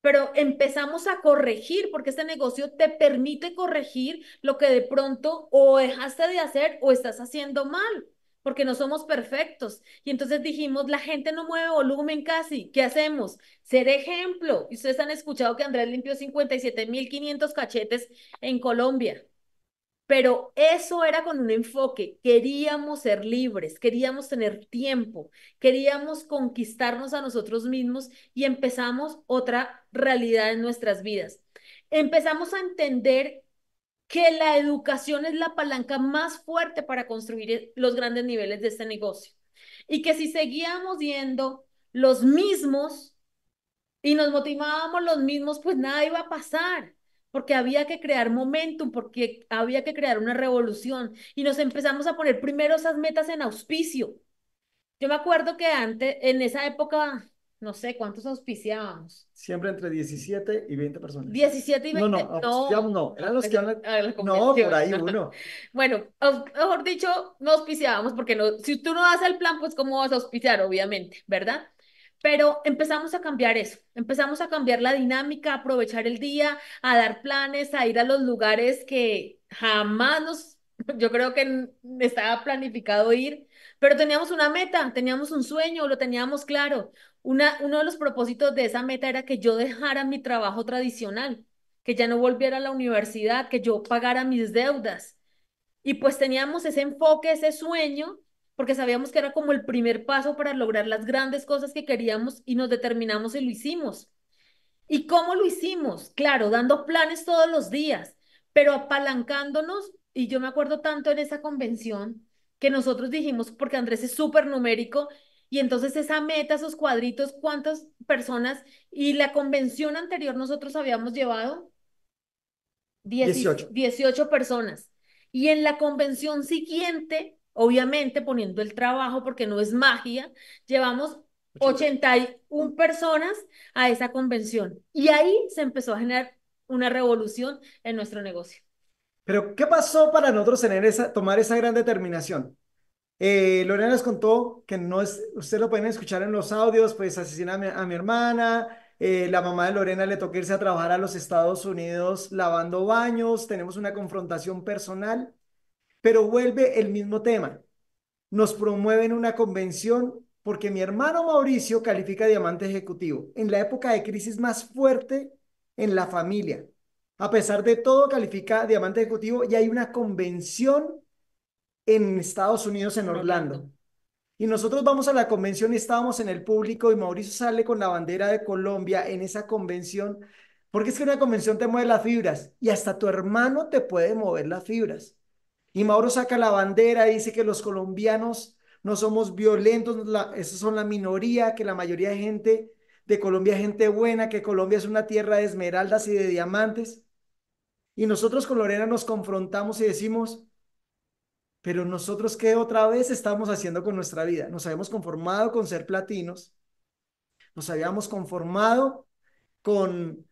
pero empezamos a corregir, porque este negocio te permite corregir lo que de pronto o dejaste de hacer o estás haciendo mal porque no somos perfectos. Y entonces dijimos, la gente no mueve volumen casi, ¿qué hacemos? Ser ejemplo. Y ustedes han escuchado que Andrés limpió 57.500 cachetes en Colombia. Pero eso era con un enfoque, queríamos ser libres, queríamos tener tiempo, queríamos conquistarnos a nosotros mismos y empezamos otra realidad en nuestras vidas. Empezamos a entender que la educación es la palanca más fuerte para construir eh, los grandes niveles de este negocio. Y que si seguíamos yendo los mismos y nos motivábamos los mismos, pues nada iba a pasar, porque había que crear momentum, porque había que crear una revolución. Y nos empezamos a poner primero esas metas en auspicio. Yo me acuerdo que antes, en esa época no sé cuántos auspiciábamos. Siempre entre 17 y 20 personas. 17 y 20. No, no, auspiciábamos no. eran los que No, por ahí uno. bueno, mejor dicho, no auspiciábamos porque no, si tú no das el plan, pues cómo vas a auspiciar, obviamente, ¿verdad? Pero empezamos a cambiar eso, empezamos a cambiar la dinámica, a aprovechar el día, a dar planes, a ir a los lugares que jamás nos, yo creo que estaba planificado ir, pero teníamos una meta, teníamos un sueño, lo teníamos claro uno de los propósitos de esa meta era que yo dejara mi trabajo tradicional, que ya no volviera a la universidad, que yo pagara mis deudas. Y pues teníamos ese enfoque, ese sueño, porque sabíamos que era como el primer paso para lograr las grandes cosas que queríamos y nos determinamos y lo hicimos. ¿Y cómo lo hicimos? Claro, dando planes todos los días, pero apalancándonos. Y yo me acuerdo tanto en esa convención que nosotros dijimos, porque Andrés es súper numérico, y entonces esa meta, esos cuadritos, ¿cuántas personas? Y la convención anterior nosotros habíamos llevado 18, 18 personas. Y en la convención siguiente, obviamente poniendo el trabajo porque no es magia, llevamos 81 personas a esa convención. Y ahí se empezó a generar una revolución en nuestro negocio. Pero, ¿qué pasó para nosotros tener esa, tomar esa gran determinación? Eh, Lorena les contó que no es, usted lo pueden escuchar en los audios, pues asesina a, mi, hermana, eh, la mamá de Lorena le toca irse a trabajar a los Estados Unidos lavando baños, tenemos una confrontación personal, pero vuelve el mismo tema. Nos promueven una convención porque mi hermano Mauricio califica diamante ejecutivo en la época de crisis más fuerte en la familia. A pesar de todo, califica diamante ejecutivo y hay una convención en Estados Unidos, en Orlando. Y nosotros vamos a la convención y estábamos en el público y Mauricio sale con la bandera de Colombia en esa convención, porque es que una convención te mueve las fibras y hasta tu hermano te puede mover las fibras. Y Mauro saca la bandera y dice que los colombianos no somos violentos, la, esos son la minoría, que la mayoría de gente de Colombia es gente buena, que Colombia es una tierra de esmeraldas y de diamantes. Y nosotros con Lorena nos confrontamos y decimos, pero nosotros, ¿qué otra vez estamos haciendo con nuestra vida? Nos habíamos conformado con ser platinos, nos habíamos conformado con,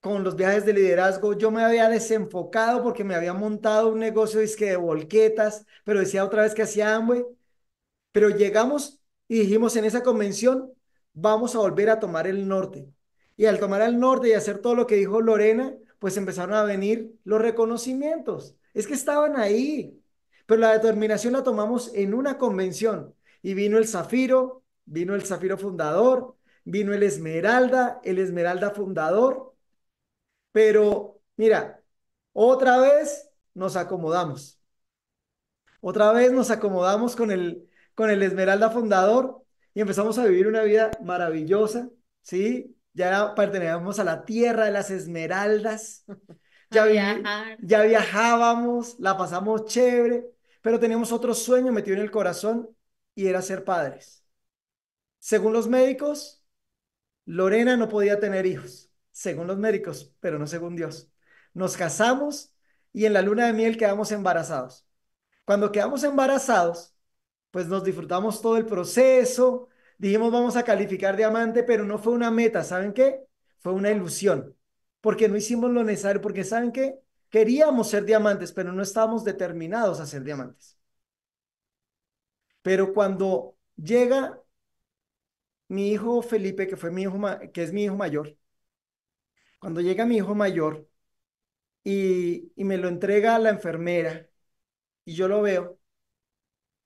con los viajes de liderazgo, yo me había desenfocado porque me había montado un negocio disque de volquetas, pero decía otra vez que hacía hambre. Pero llegamos y dijimos en esa convención, vamos a volver a tomar el norte. Y al tomar el norte y hacer todo lo que dijo Lorena, pues empezaron a venir los reconocimientos. Es que estaban ahí, pero la determinación la tomamos en una convención y vino el Zafiro, vino el Zafiro fundador, vino el Esmeralda, el Esmeralda fundador. Pero mira, otra vez nos acomodamos. Otra vez nos acomodamos con el, con el Esmeralda fundador y empezamos a vivir una vida maravillosa, ¿sí? Ya pertenecíamos a la tierra de las esmeraldas. Ya, ya viajábamos, la pasamos chévere, pero teníamos otro sueño metido en el corazón y era ser padres. Según los médicos, Lorena no podía tener hijos, según los médicos, pero no según Dios. Nos casamos y en la luna de miel quedamos embarazados. Cuando quedamos embarazados, pues nos disfrutamos todo el proceso, dijimos vamos a calificar de amante, pero no fue una meta, ¿saben qué? Fue una ilusión, porque no hicimos lo necesario, porque ¿saben qué? Queríamos ser diamantes, pero no estábamos determinados a ser diamantes. Pero cuando llega mi hijo Felipe, que, fue mi hijo que es mi hijo mayor, cuando llega mi hijo mayor y, y me lo entrega a la enfermera y yo lo veo,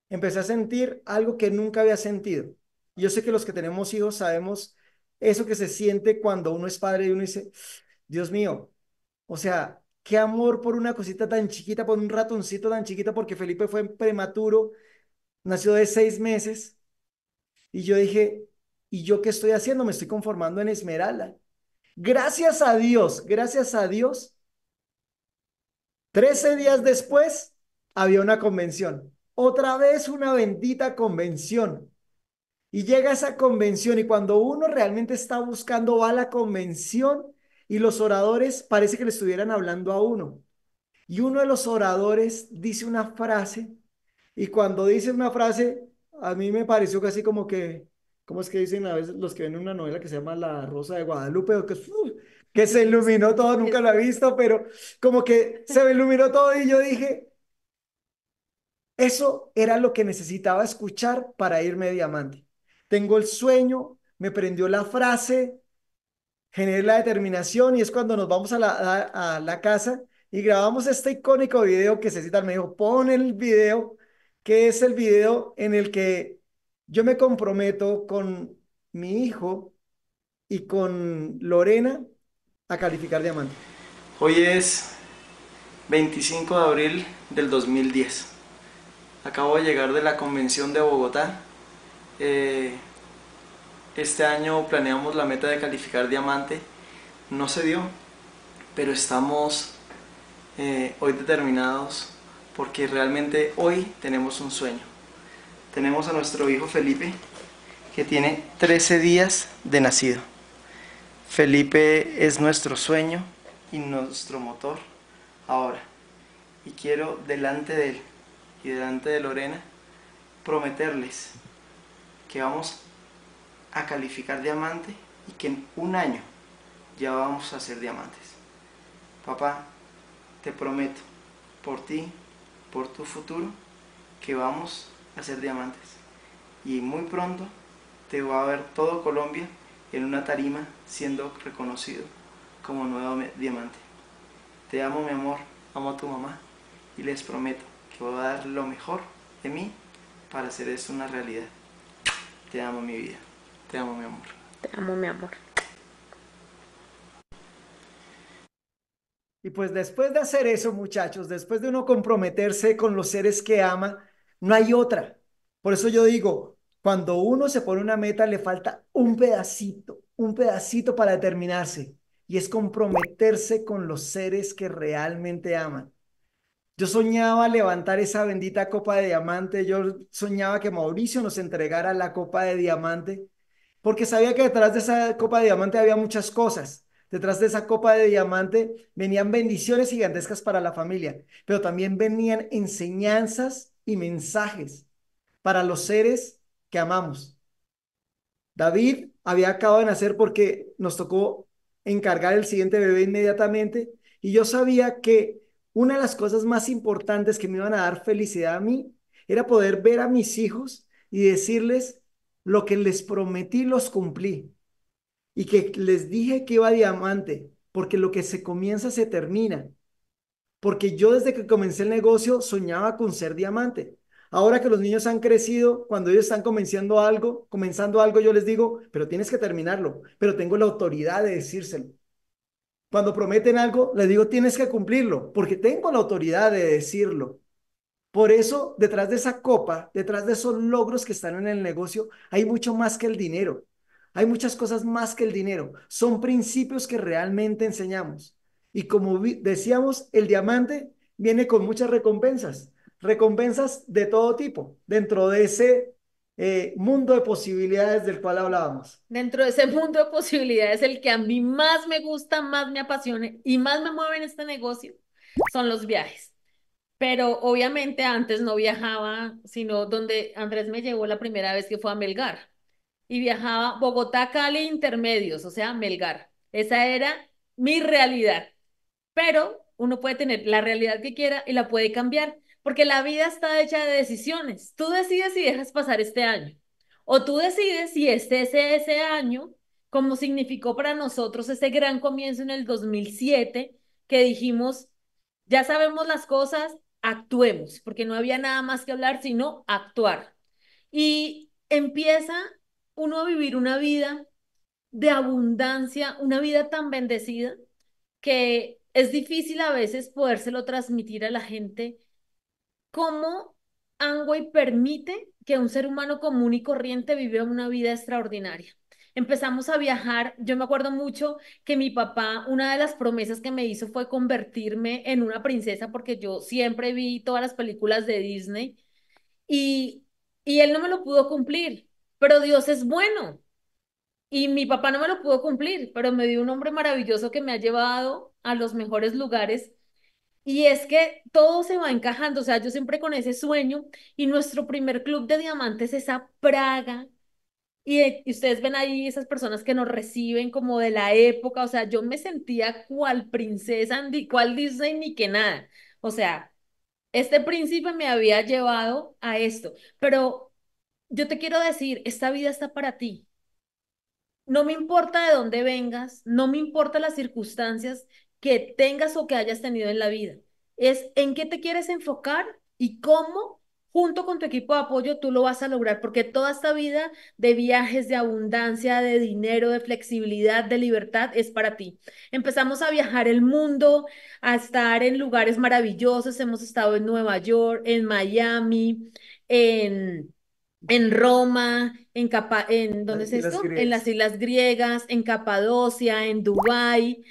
empecé a sentir algo que nunca había sentido. Yo sé que los que tenemos hijos sabemos eso que se siente cuando uno es padre y uno dice, Dios mío, o sea, qué amor por una cosita tan chiquita, por un ratoncito tan chiquita, porque Felipe fue prematuro, nació de seis meses. Y yo dije, ¿y yo qué estoy haciendo? Me estoy conformando en Esmeralda. Gracias a Dios, gracias a Dios. Trece días después había una convención. Otra vez una bendita convención. Y llega esa convención y cuando uno realmente está buscando, va a la convención y los oradores parece que le estuvieran hablando a uno. Y uno de los oradores dice una frase y cuando dice una frase, a mí me pareció casi como que, ¿cómo es que dicen a veces los que ven una novela que se llama La Rosa de Guadalupe? O que, que se iluminó todo, nunca la he visto, pero como que se me iluminó todo y yo dije, eso era lo que necesitaba escuchar para irme diamante. Tengo el sueño, me prendió la frase, generé la determinación y es cuando nos vamos a la, casa y grabamos este icónico video que cita me dijo, pon el video, que es el video en el que yo me comprometo con mi hijo y con Lorena a calificar diamante. Hoy es 25 de abril del 2010. Acabo de llegar de la convención de Bogotá. Eh, este año planeamos la meta de calificar diamante, no se dio, pero estamos eh, hoy determinados porque realmente hoy tenemos un sueño. Tenemos a nuestro hijo Felipe que tiene 13 días de nacido. Felipe es nuestro sueño y nuestro motor ahora. Y quiero delante de él y delante de Lorena prometerles que vamos a calificar diamante y que en un año ya vamos a ser diamantes. Papá, te prometo, por ti, por tu futuro, que vamos a ser diamantes. Y muy pronto te va a ver todo Colombia en una tarima siendo reconocido como nuevo diamante. Te amo mi amor, amo a tu mamá y les prometo que voy a dar lo mejor de mí para hacer eso una realidad. Te amo mi vida. Te amo, mi amor. Te amo, mi amor. Y pues después de hacer eso, muchachos, después de uno comprometerse con los seres que ama, no hay otra. Por eso yo digo, cuando uno se pone una meta, le falta un pedacito, un pedacito para terminarse. Y es comprometerse con los seres que realmente aman. Yo soñaba levantar esa bendita copa de diamante, yo soñaba que Mauricio nos entregara la copa de diamante porque sabía que detrás de esa copa de diamante había muchas cosas. Detrás de esa copa de diamante venían bendiciones gigantescas para la familia, pero también venían enseñanzas y mensajes para los seres que amamos. David había acabado de nacer porque nos tocó encargar el siguiente bebé inmediatamente y yo sabía que una de las cosas más importantes que me iban a dar felicidad a mí era poder ver a mis hijos y decirles lo que les prometí los cumplí. Y que les dije que iba diamante, porque lo que se comienza se termina. Porque yo desde que comencé el negocio soñaba con ser diamante. Ahora que los niños han crecido, cuando ellos están comenzando algo, comenzando algo, yo les digo, pero tienes que terminarlo, pero tengo la autoridad de decírselo. Cuando prometen algo, les digo, tienes que cumplirlo, porque tengo la autoridad de decirlo. Por eso, detrás de esa copa, detrás de esos logros que están en el negocio, hay mucho más que el dinero. Hay muchas cosas más que el dinero. Son principios que realmente enseñamos. Y como decíamos, el diamante viene con muchas recompensas. Recompensas de todo tipo, dentro de ese eh, mundo de posibilidades del cual hablábamos. Dentro de ese mundo de posibilidades, el que a mí más me gusta, más me apasiona y más me mueve en este negocio son los viajes. Pero obviamente antes no viajaba, sino donde Andrés me llevó la primera vez que fue a Melgar. Y viajaba Bogotá, Cali, intermedios, o sea, Melgar. Esa era mi realidad. Pero uno puede tener la realidad que quiera y la puede cambiar, porque la vida está hecha de decisiones. Tú decides si dejas pasar este año, o tú decides si este es ese año, como significó para nosotros ese gran comienzo en el 2007, que dijimos, ya sabemos las cosas, actuemos, porque no había nada más que hablar sino actuar. Y empieza uno a vivir una vida de abundancia, una vida tan bendecida que es difícil a veces podérselo transmitir a la gente cómo Angway permite que un ser humano común y corriente viva una vida extraordinaria empezamos a viajar. Yo me acuerdo mucho que mi papá, una de las promesas que me hizo fue convertirme en una princesa, porque yo siempre vi todas las películas de Disney y, él no me lo pudo cumplir, pero Dios es bueno. Y mi papá no me lo pudo cumplir, pero me dio un hombre maravilloso que me ha llevado a los mejores lugares. Y es que todo se va encajando, o sea, yo siempre con ese sueño y nuestro primer club de diamantes es a Praga, eh, y, ustedes ven ahí esas personas que nos reciben como de la época, o sea, yo me sentía cual princesa, cual Disney ni que nada. O sea, este príncipe me había llevado a esto, pero yo te quiero decir, esta vida está para ti. No me importa de dónde vengas, no me importa las circunstancias que tengas o que hayas tenido en la vida. Es en qué te quieres enfocar y cómo junto con tu equipo de apoyo, tú lo vas a lograr, porque toda esta vida de viajes, de abundancia, de dinero, de flexibilidad, de libertad, es para ti. Empezamos a viajar el mundo, a estar en lugares maravillosos. Hemos estado en Nueva York, en Miami, en, en Roma, en, en las En las Islas Griegas, en Capadocia, en Dubái.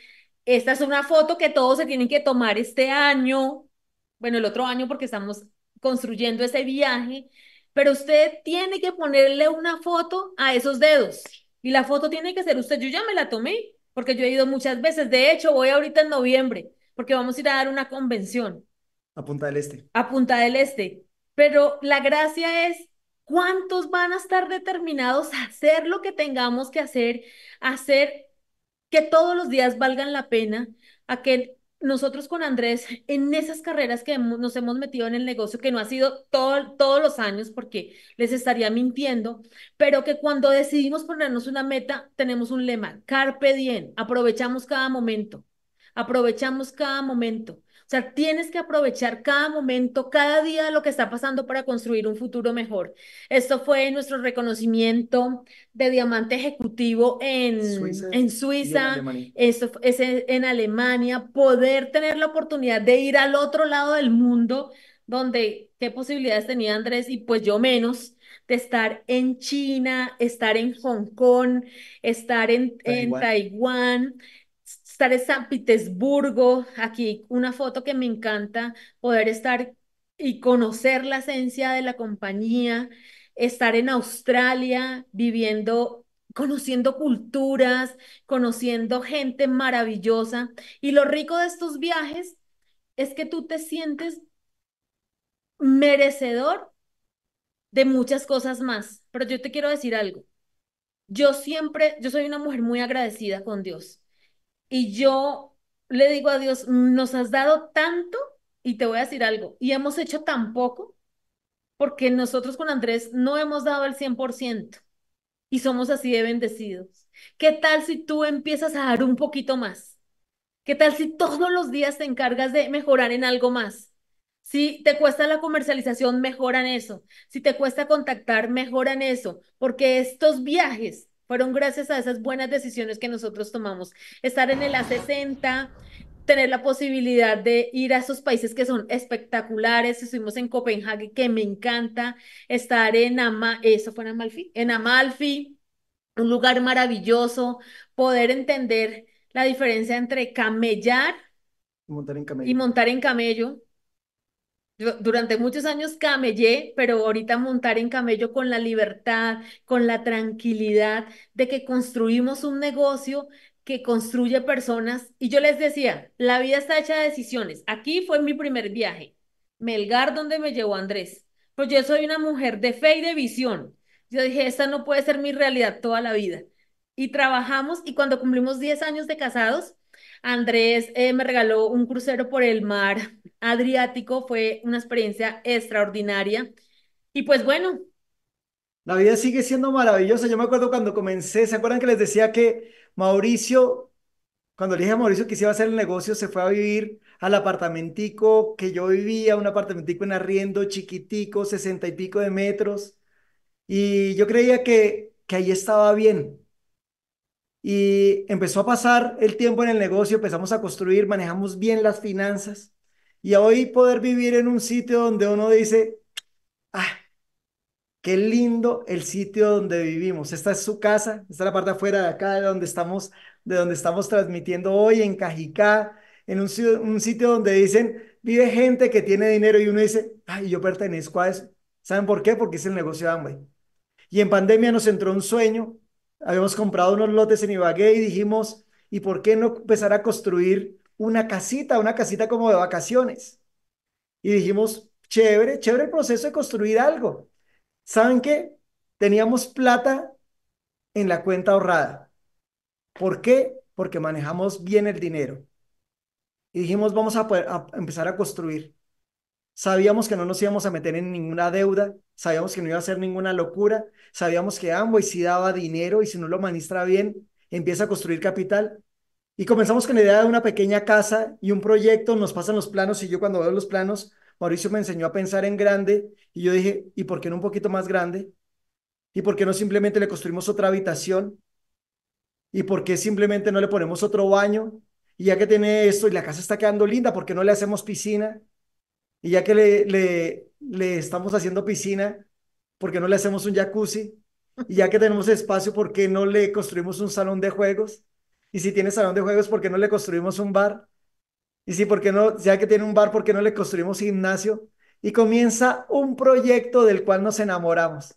Esta es una foto que todos se tienen que tomar este año, bueno, el otro año porque estamos construyendo ese viaje, pero usted tiene que ponerle una foto a esos dedos. Y la foto tiene que ser usted. Yo ya me la tomé, porque yo he ido muchas veces. De hecho, voy ahorita en noviembre, porque vamos a ir a dar una convención. A Punta del Este. A Punta del Este. Pero la gracia es cuántos van a estar determinados a hacer lo que tengamos que hacer, hacer que todos los días valgan la pena, a que nosotros con Andrés, en esas carreras que nos hemos metido en el negocio, que no ha sido todo, todos los años, porque les estaría mintiendo, pero que cuando decidimos ponernos una meta, tenemos un lema, carpe diem, aprovechamos cada momento, aprovechamos cada momento. O sea, tienes que aprovechar cada momento, cada día lo que está pasando para construir un futuro mejor. Esto fue nuestro reconocimiento de diamante ejecutivo en Suiza. En Suiza. es en, Alemania. Poder tener la oportunidad de ir al otro lado del mundo, donde qué posibilidades tenía Andrés y pues yo menos de estar en China, estar en Hong Kong, estar en, en Taiwán estar en San Petersburgo, aquí una foto que me encanta, poder estar y conocer la esencia de la compañía, estar en Australia viviendo conociendo culturas, conociendo gente maravillosa. Y lo rico de estos viajes es que tú te sientes merecedor de muchas cosas más. Pero yo te quiero decir algo. Yo siempre, yo soy una mujer muy agradecida con Dios. Y yo le digo a Dios, nos has dado tanto y te voy a decir algo, y hemos hecho tan poco porque nosotros con Andrés no hemos dado el 100% y somos así de bendecidos. ¿Qué tal si tú empiezas a dar un poquito más? ¿Qué tal si todos los días te encargas de mejorar en algo más? Si te cuesta la comercialización, mejoran eso. Si te cuesta contactar, mejoran eso. Porque estos viajes fueron gracias a esas buenas decisiones que nosotros tomamos. Estar en el A60, tener la posibilidad de ir a esos países que son espectaculares. Estuvimos en Copenhague, que me encanta. Estar en Ama, eso fue en Amalfi, en Amalfi, un lugar maravilloso. Poder entender la diferencia entre camellar y montar en camello durante muchos años camellé, pero ahorita montar en camello con la libertad, con la tranquilidad de que construimos un negocio que construye personas. Y yo les decía, la vida está hecha de decisiones. Aquí fue mi primer viaje, Melgar, donde me llevó Andrés. Pues yo soy una mujer de fe y de visión. Yo dije, esta no puede ser mi realidad toda la vida. Y trabajamos y cuando cumplimos 10 años de casados, Andrés eh, me regaló un crucero por el mar Adriático, fue una experiencia extraordinaria. Y pues bueno. La vida sigue siendo maravillosa. Yo me acuerdo cuando comencé, ¿se acuerdan que les decía que Mauricio, cuando le dije a Mauricio que se iba a hacer el negocio, se fue a vivir al apartamentico que yo vivía, un apartamentico en arriendo chiquitico, sesenta y pico de metros. Y yo creía que, que ahí estaba bien, y empezó a pasar el tiempo en el negocio, empezamos a construir, manejamos bien las finanzas. Y hoy poder vivir en un sitio donde uno dice, ah, qué lindo el sitio donde vivimos. Esta es su casa, esta es la parte afuera de acá, de donde estamos, de donde estamos transmitiendo hoy en Cajicá, en un, un sitio donde dicen, vive gente que tiene dinero y uno dice, ay, yo pertenezco a eso. ¿Saben por qué? Porque es el negocio de Amway. Y en pandemia nos entró un sueño Habíamos comprado unos lotes en Ibagué y dijimos, ¿y por qué no empezar a construir una casita, una casita como de vacaciones? Y dijimos, chévere, chévere el proceso de construir algo. ¿Saben qué? Teníamos plata en la cuenta ahorrada. ¿Por qué? Porque manejamos bien el dinero. Y dijimos, vamos a, a empezar a construir. Sabíamos que no nos íbamos a meter en ninguna deuda, sabíamos que no iba a ser ninguna locura, sabíamos que y si daba dinero y si no lo administra bien, empieza a construir capital. Y comenzamos con la idea de una pequeña casa y un proyecto, nos pasan los planos y yo cuando veo los planos, Mauricio me enseñó a pensar en grande y yo dije, ¿y por qué no un poquito más grande? ¿Y por qué no simplemente le construimos otra habitación? ¿Y por qué simplemente no le ponemos otro baño? Y ya que tiene esto y la casa está quedando linda, ¿por qué no le hacemos piscina? Y ya que le, estamos haciendo piscina, ¿por qué no le hacemos un jacuzzi? Y ya que tenemos espacio, ¿por qué no le construimos un salón de juegos? Y si tiene salón de juegos, ¿por qué no le construimos un bar? Y si, ¿por qué no, ya que tiene un bar, ¿por qué no le construimos gimnasio? Y comienza un proyecto del cual nos enamoramos.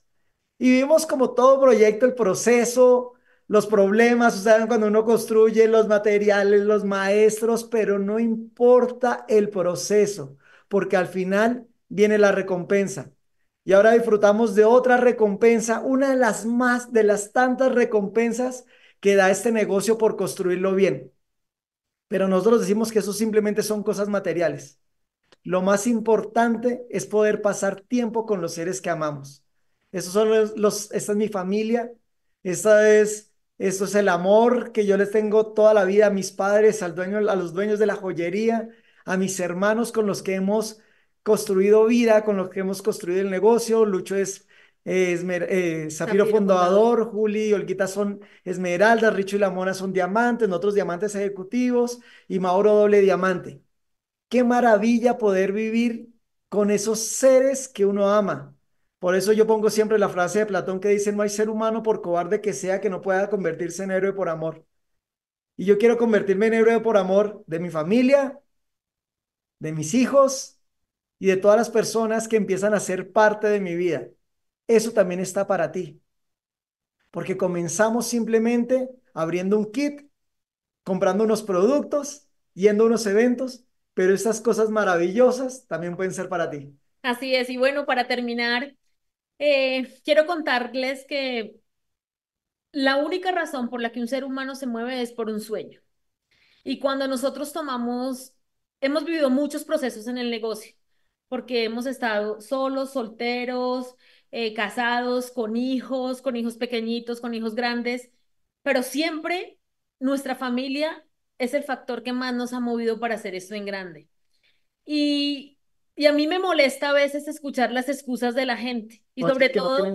Y vimos como todo proyecto, el proceso, los problemas, sea, Cuando uno construye los materiales, los maestros, pero no importa el proceso porque al final viene la recompensa. Y ahora disfrutamos de otra recompensa, una de las más, de las tantas recompensas que da este negocio por construirlo bien. Pero nosotros decimos que eso simplemente son cosas materiales. Lo más importante es poder pasar tiempo con los seres que amamos. Esos son esta es mi familia, esta es, esto es el amor que yo les tengo toda la vida a mis padres, al dueño, a los dueños de la joyería, a mis hermanos con los que hemos construido vida, con los que hemos construido el negocio. Lucho es, eh, Zafiro Fundador, Juli y Olguita son Esmeraldas, Richo y la Mona son diamantes, otros diamantes ejecutivos y Mauro doble diamante. Qué maravilla poder vivir con esos seres que uno ama. Por eso yo pongo siempre la frase de Platón que dice, no hay ser humano por cobarde que sea que no pueda convertirse en héroe por amor. Y yo quiero convertirme en héroe por amor de mi familia, de mis hijos y de todas las personas que empiezan a ser parte de mi vida. Eso también está para ti. Porque comenzamos simplemente abriendo un kit, comprando unos productos, yendo a unos eventos, pero esas cosas maravillosas también pueden ser para ti. Así es, y bueno, para terminar, eh, quiero contarles que la única razón por la que un ser humano se mueve es por un sueño. Y cuando nosotros tomamos hemos vivido muchos procesos en el negocio, porque hemos estado solos, solteros, eh, casados, con hijos, con hijos pequeñitos, con hijos grandes, pero siempre nuestra familia es el factor que más nos ha movido para hacer esto en grande. Y, a mí me molesta a veces escuchar las excusas de la gente y sobre todo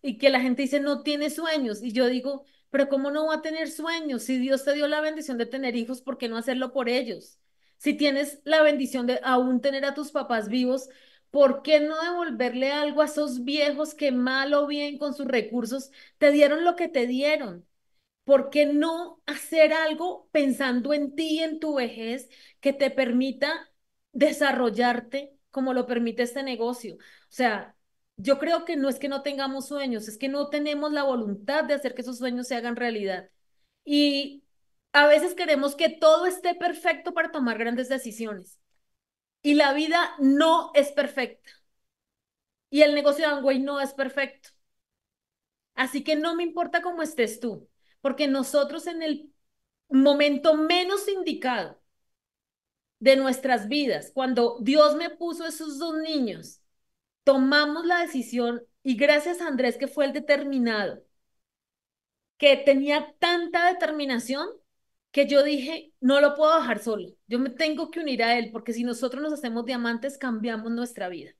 y que la gente dice no tiene sueños y yo digo, pero ¿cómo no va a tener sueños? Si Dios te dio la bendición de tener hijos, ¿por qué no hacerlo por ellos? Si tienes la bendición de aún tener a tus papás vivos, ¿por qué no devolverle algo a esos viejos que mal o bien con sus recursos te dieron lo que te dieron? ¿Por qué no hacer algo pensando en ti y en tu vejez que te permita desarrollarte como lo permite este negocio? O sea, yo creo que no es que no tengamos sueños, es que no tenemos la voluntad de hacer que esos sueños se hagan realidad. Y a veces queremos que todo esté perfecto para tomar grandes decisiones. Y la vida no es perfecta. Y el negocio de Amway no es perfecto. Así que no me importa cómo estés tú, porque nosotros en el momento menos indicado de nuestras vidas, cuando Dios me puso esos dos niños, tomamos la decisión y gracias a Andrés que fue el determinado, que tenía tanta determinación que yo dije, no lo puedo bajar solo, yo me tengo que unir a él, porque si nosotros nos hacemos diamantes, cambiamos nuestra vida.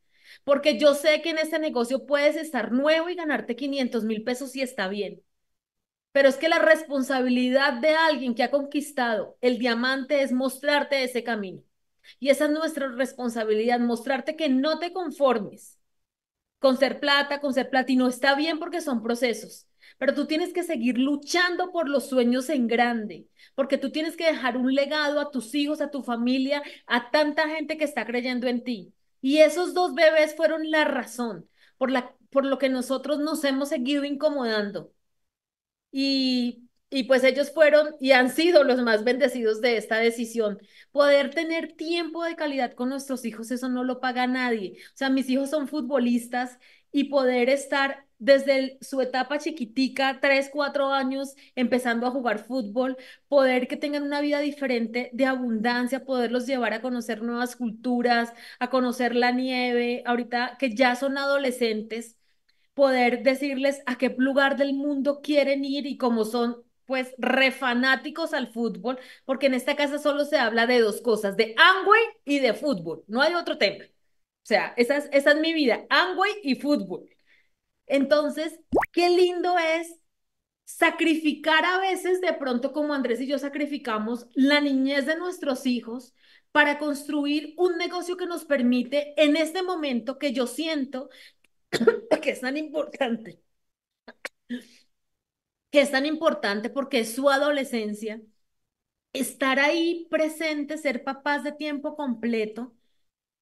Porque yo sé que en este negocio puedes estar nuevo y ganarte 500 mil pesos y está bien. Pero es que la responsabilidad de alguien que ha conquistado el diamante es mostrarte ese camino. Y esa es nuestra responsabilidad, mostrarte que no te conformes con ser plata, con ser platino. Está bien porque son procesos, pero tú tienes que seguir luchando por los sueños en grande, porque tú tienes que dejar un legado a tus hijos, a tu familia, a tanta gente que está creyendo en ti. Y esos dos bebés fueron la razón por, la, por lo que nosotros nos hemos seguido incomodando. Y, y pues ellos fueron y han sido los más bendecidos de esta decisión. Poder tener tiempo de calidad con nuestros hijos, eso no lo paga nadie. O sea, mis hijos son futbolistas y poder estar desde su etapa chiquitica, tres, cuatro años, empezando a jugar fútbol, poder que tengan una vida diferente de abundancia, poderlos llevar a conocer nuevas culturas, a conocer la nieve, ahorita que ya son adolescentes, poder decirles a qué lugar del mundo quieren ir y cómo son pues refanáticos al fútbol, porque en esta casa solo se habla de dos cosas, de Angway y de fútbol, no hay otro tema. O sea, esa es, esa es mi vida, Angway y fútbol. Entonces, qué lindo es sacrificar a veces, de pronto como Andrés y yo sacrificamos, la niñez de nuestros hijos para construir un negocio que nos permite en este momento que yo siento que es tan importante, que es tan importante porque es su adolescencia, estar ahí presente, ser papás de tiempo completo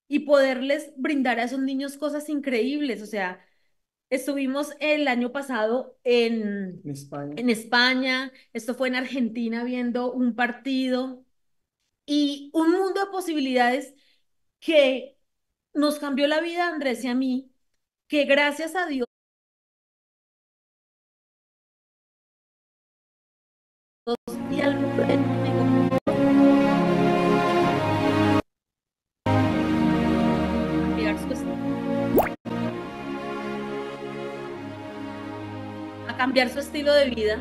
y poderles brindar a esos niños cosas increíbles, o sea, Estuvimos el año pasado en, España. esto fue en Argentina viendo un partido y un mundo de posibilidades que nos cambió la vida, Andrés y a mí, que gracias a Dios y al mundo cambiar su estilo de vida,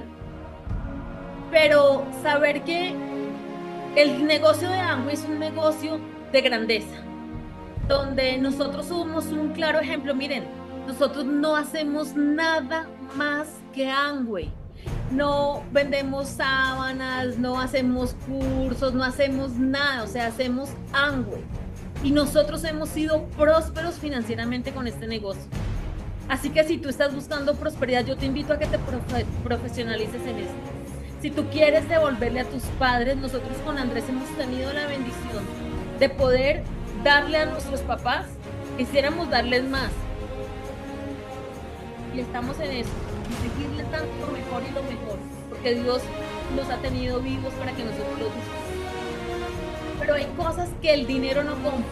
pero saber que el negocio de Amway es un negocio de grandeza, donde nosotros somos un claro ejemplo. Miren, nosotros no hacemos nada más que Amway. No vendemos sábanas, no hacemos cursos, no hacemos nada, o sea, hacemos Amway. Y nosotros hemos sido prósperos financieramente con este negocio. Así que si tú estás buscando prosperidad, yo te invito a que te profesionalices en esto. Si tú quieres devolverle a tus padres, nosotros con Andrés hemos tenido la bendición de poder darle a nuestros papás, quisiéramos darles más. Y estamos en eso, exigirle tanto lo mejor y lo mejor, porque Dios nos ha tenido vivos para que nosotros los busquemos. Pero hay cosas que el dinero no compra.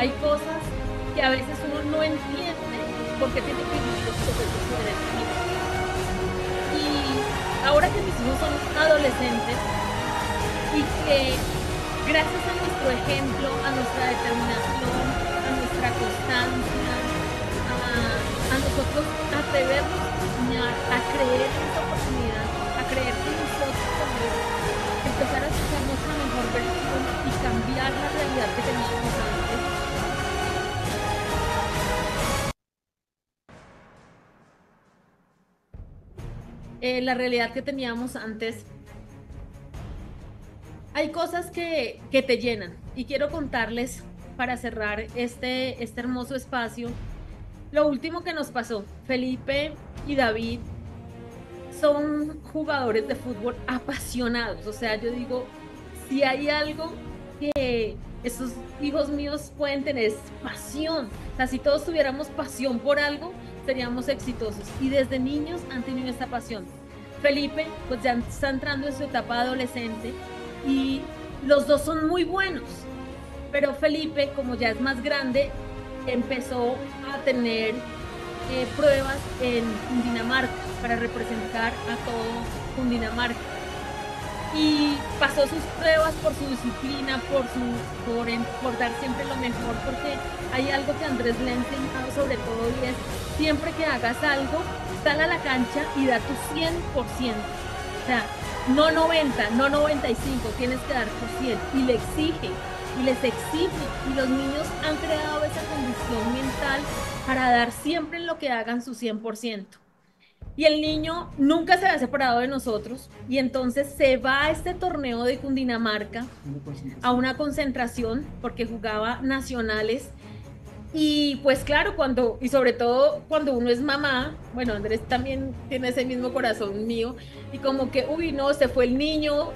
Hay cosas que a veces uno no entiende qué tiene que vivir los procesos Y ahora que mis hijos son adolescentes y que gracias a nuestro ejemplo, a nuestra determinación, a nuestra constancia, a, nosotros atrevernos a enseñar, a creer en esta oportunidad, a creer que nosotros podemos empezar a ser nuestra mejor versión y cambiar la realidad que teníamos antes Eh, la realidad que teníamos antes, hay cosas que, te llenan. Y quiero contarles para cerrar este, este hermoso espacio lo último que nos pasó. Felipe y David son jugadores de fútbol apasionados. O sea, yo digo, si hay algo que esos hijos míos pueden es pasión. O sea, si todos tuviéramos pasión por algo, seríamos exitosos y desde niños han tenido esta pasión. Felipe pues ya está entrando en su etapa adolescente y los dos son muy buenos, pero Felipe como ya es más grande empezó a tener eh, pruebas en Cundinamarca para representar a todo Cundinamarca y pasó sus pruebas por su disciplina, por, su, por, dar siempre lo mejor, porque hay algo que Andrés le ha enseñado sobre todo y es siempre que hagas algo, sal a la cancha y da tu 100%. O sea, no 90, no 95, tienes que dar tu 100 y le exige y les exige y los niños han creado esa condición mental para dar siempre lo que hagan su 100% y el niño nunca se había separado de nosotros y entonces se va a este torneo de Cundinamarca a una concentración porque jugaba nacionales y pues claro, cuando y sobre todo cuando uno es mamá, bueno, Andrés también tiene ese mismo corazón mío y como que uy, no, se fue el niño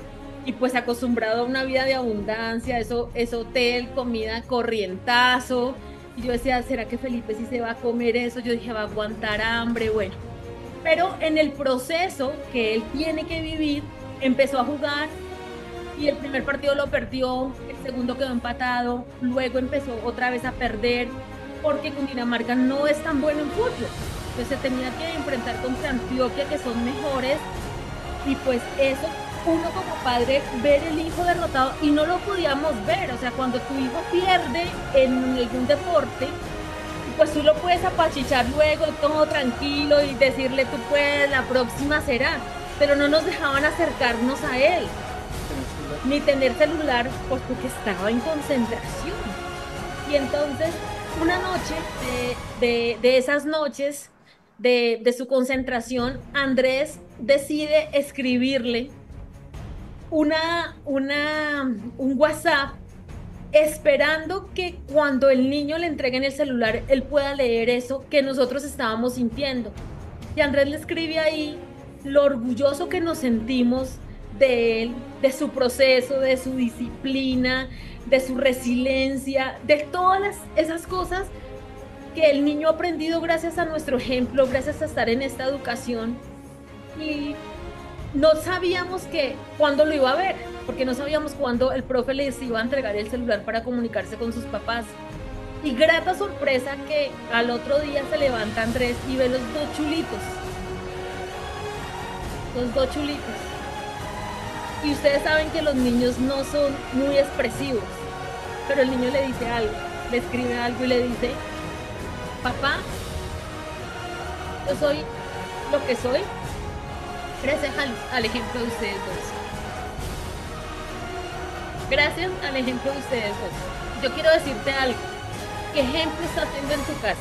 y pues acostumbrado a una vida de abundancia, eso es hotel, comida, corrientazo. Y yo decía, ¿será que Felipe si se va a comer eso? Yo dije, va a aguantar hambre, bueno pero en el proceso que él tiene que vivir, empezó a jugar y el primer partido lo perdió, el segundo quedó empatado, luego empezó otra vez a perder porque Cundinamarca no es tan bueno en fútbol. Entonces se tenía que enfrentar contra Antioquia que son mejores y pues eso uno como padre ver el hijo derrotado y no lo podíamos ver, o sea, cuando tu hijo pierde en algún deporte, pues tú lo puedes apachichar luego, todo tranquilo y decirle tú puedes, la próxima será. Pero no nos dejaban acercarnos a él, ni tener celular, pues, porque estaba en concentración. Y entonces, una noche de, esas noches de, de su concentración, Andrés decide escribirle una, una, un WhatsApp esperando que cuando el niño le en el celular, él pueda leer eso que nosotros estábamos sintiendo. Y Andrés le escribe ahí lo orgulloso que nos sentimos de él, de su proceso, de su disciplina, de su resiliencia, de todas esas cosas que el niño ha aprendido gracias a nuestro ejemplo, gracias a estar en esta educación. Y no sabíamos que cuándo lo iba a ver, porque no sabíamos cuándo el profe les iba a entregar el celular para comunicarse con sus papás. Y grata sorpresa que al otro día se levanta Andrés y ve los dos chulitos. Los dos chulitos. Y ustedes saben que los niños no son muy expresivos, pero el niño le dice algo, le escribe algo y le dice, papá, yo soy lo que soy Gracias al, ejemplo de ustedes dos. Gracias al ejemplo de ustedes Yo quiero decirte algo. ¿Qué ejemplo estás teniendo en tu casa?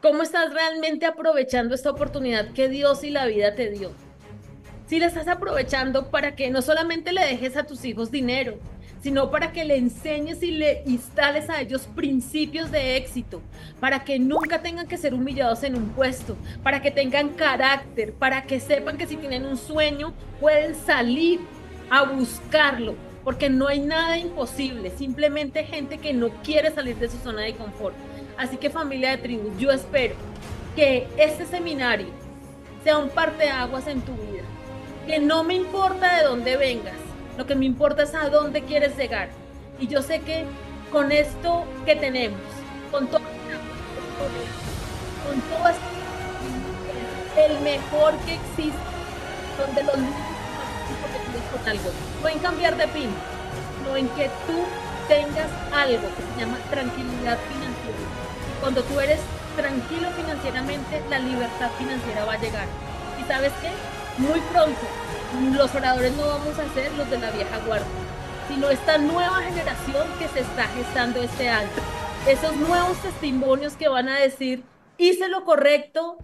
¿Cómo estás realmente aprovechando esta oportunidad que Dios y la vida te dio? Si la estás aprovechando para que no solamente le dejes a tus hijos dinero, sino para que le enseñes y le instales a ellos principios de éxito, para que nunca tengan que ser humillados en un puesto, para que tengan carácter, para que sepan que si tienen un sueño pueden salir a buscarlo, porque no hay nada imposible, simplemente gente que no quiere salir de su zona de confort. Así que familia de tribu, yo espero que este seminario sea un parteaguas en tu vida, que no me importa de dónde vengas, lo que me importa es a dónde quieres llegar. Y yo sé que con esto que tenemos, con todo, con todo el mejor que existe, donde los niños con algo. No cambiar de pin, no en que tú tengas algo que se llama tranquilidad financiera. Cuando tú eres tranquilo financieramente, la libertad financiera va a llegar. ¿Y sabes qué? Muy pronto los oradores no vamos a ser los de la vieja guardia, sino esta nueva generación que se está gestando este año. Esos nuevos testimonios que van a decir, hice lo correcto,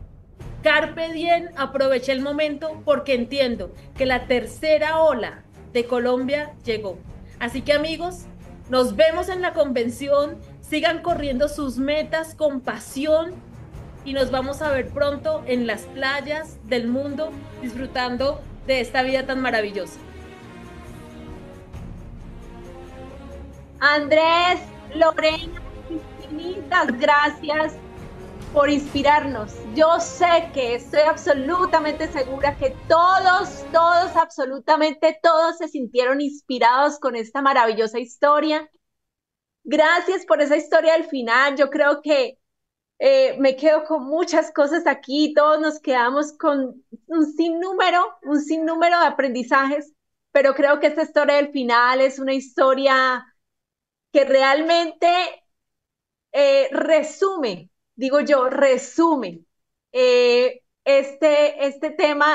carpe bien aproveché el momento porque entiendo que la tercera ola de Colombia llegó. Así que amigos, nos vemos en la convención, sigan corriendo sus metas con pasión y nos vamos a ver pronto en las playas del mundo disfrutando de esta vida tan maravillosa. Andrés, Lorena, infinitas gracias por inspirarnos. Yo sé que estoy absolutamente segura que todos, todos, absolutamente todos se sintieron inspirados con esta maravillosa historia. Gracias por esa historia al final. Yo creo que eh, me quedo con muchas cosas aquí, todos nos quedamos con un sinnúmero, un sinnúmero de aprendizajes, pero creo que esta historia del final es una historia que realmente eh, resume, digo yo, resume eh, este, este tema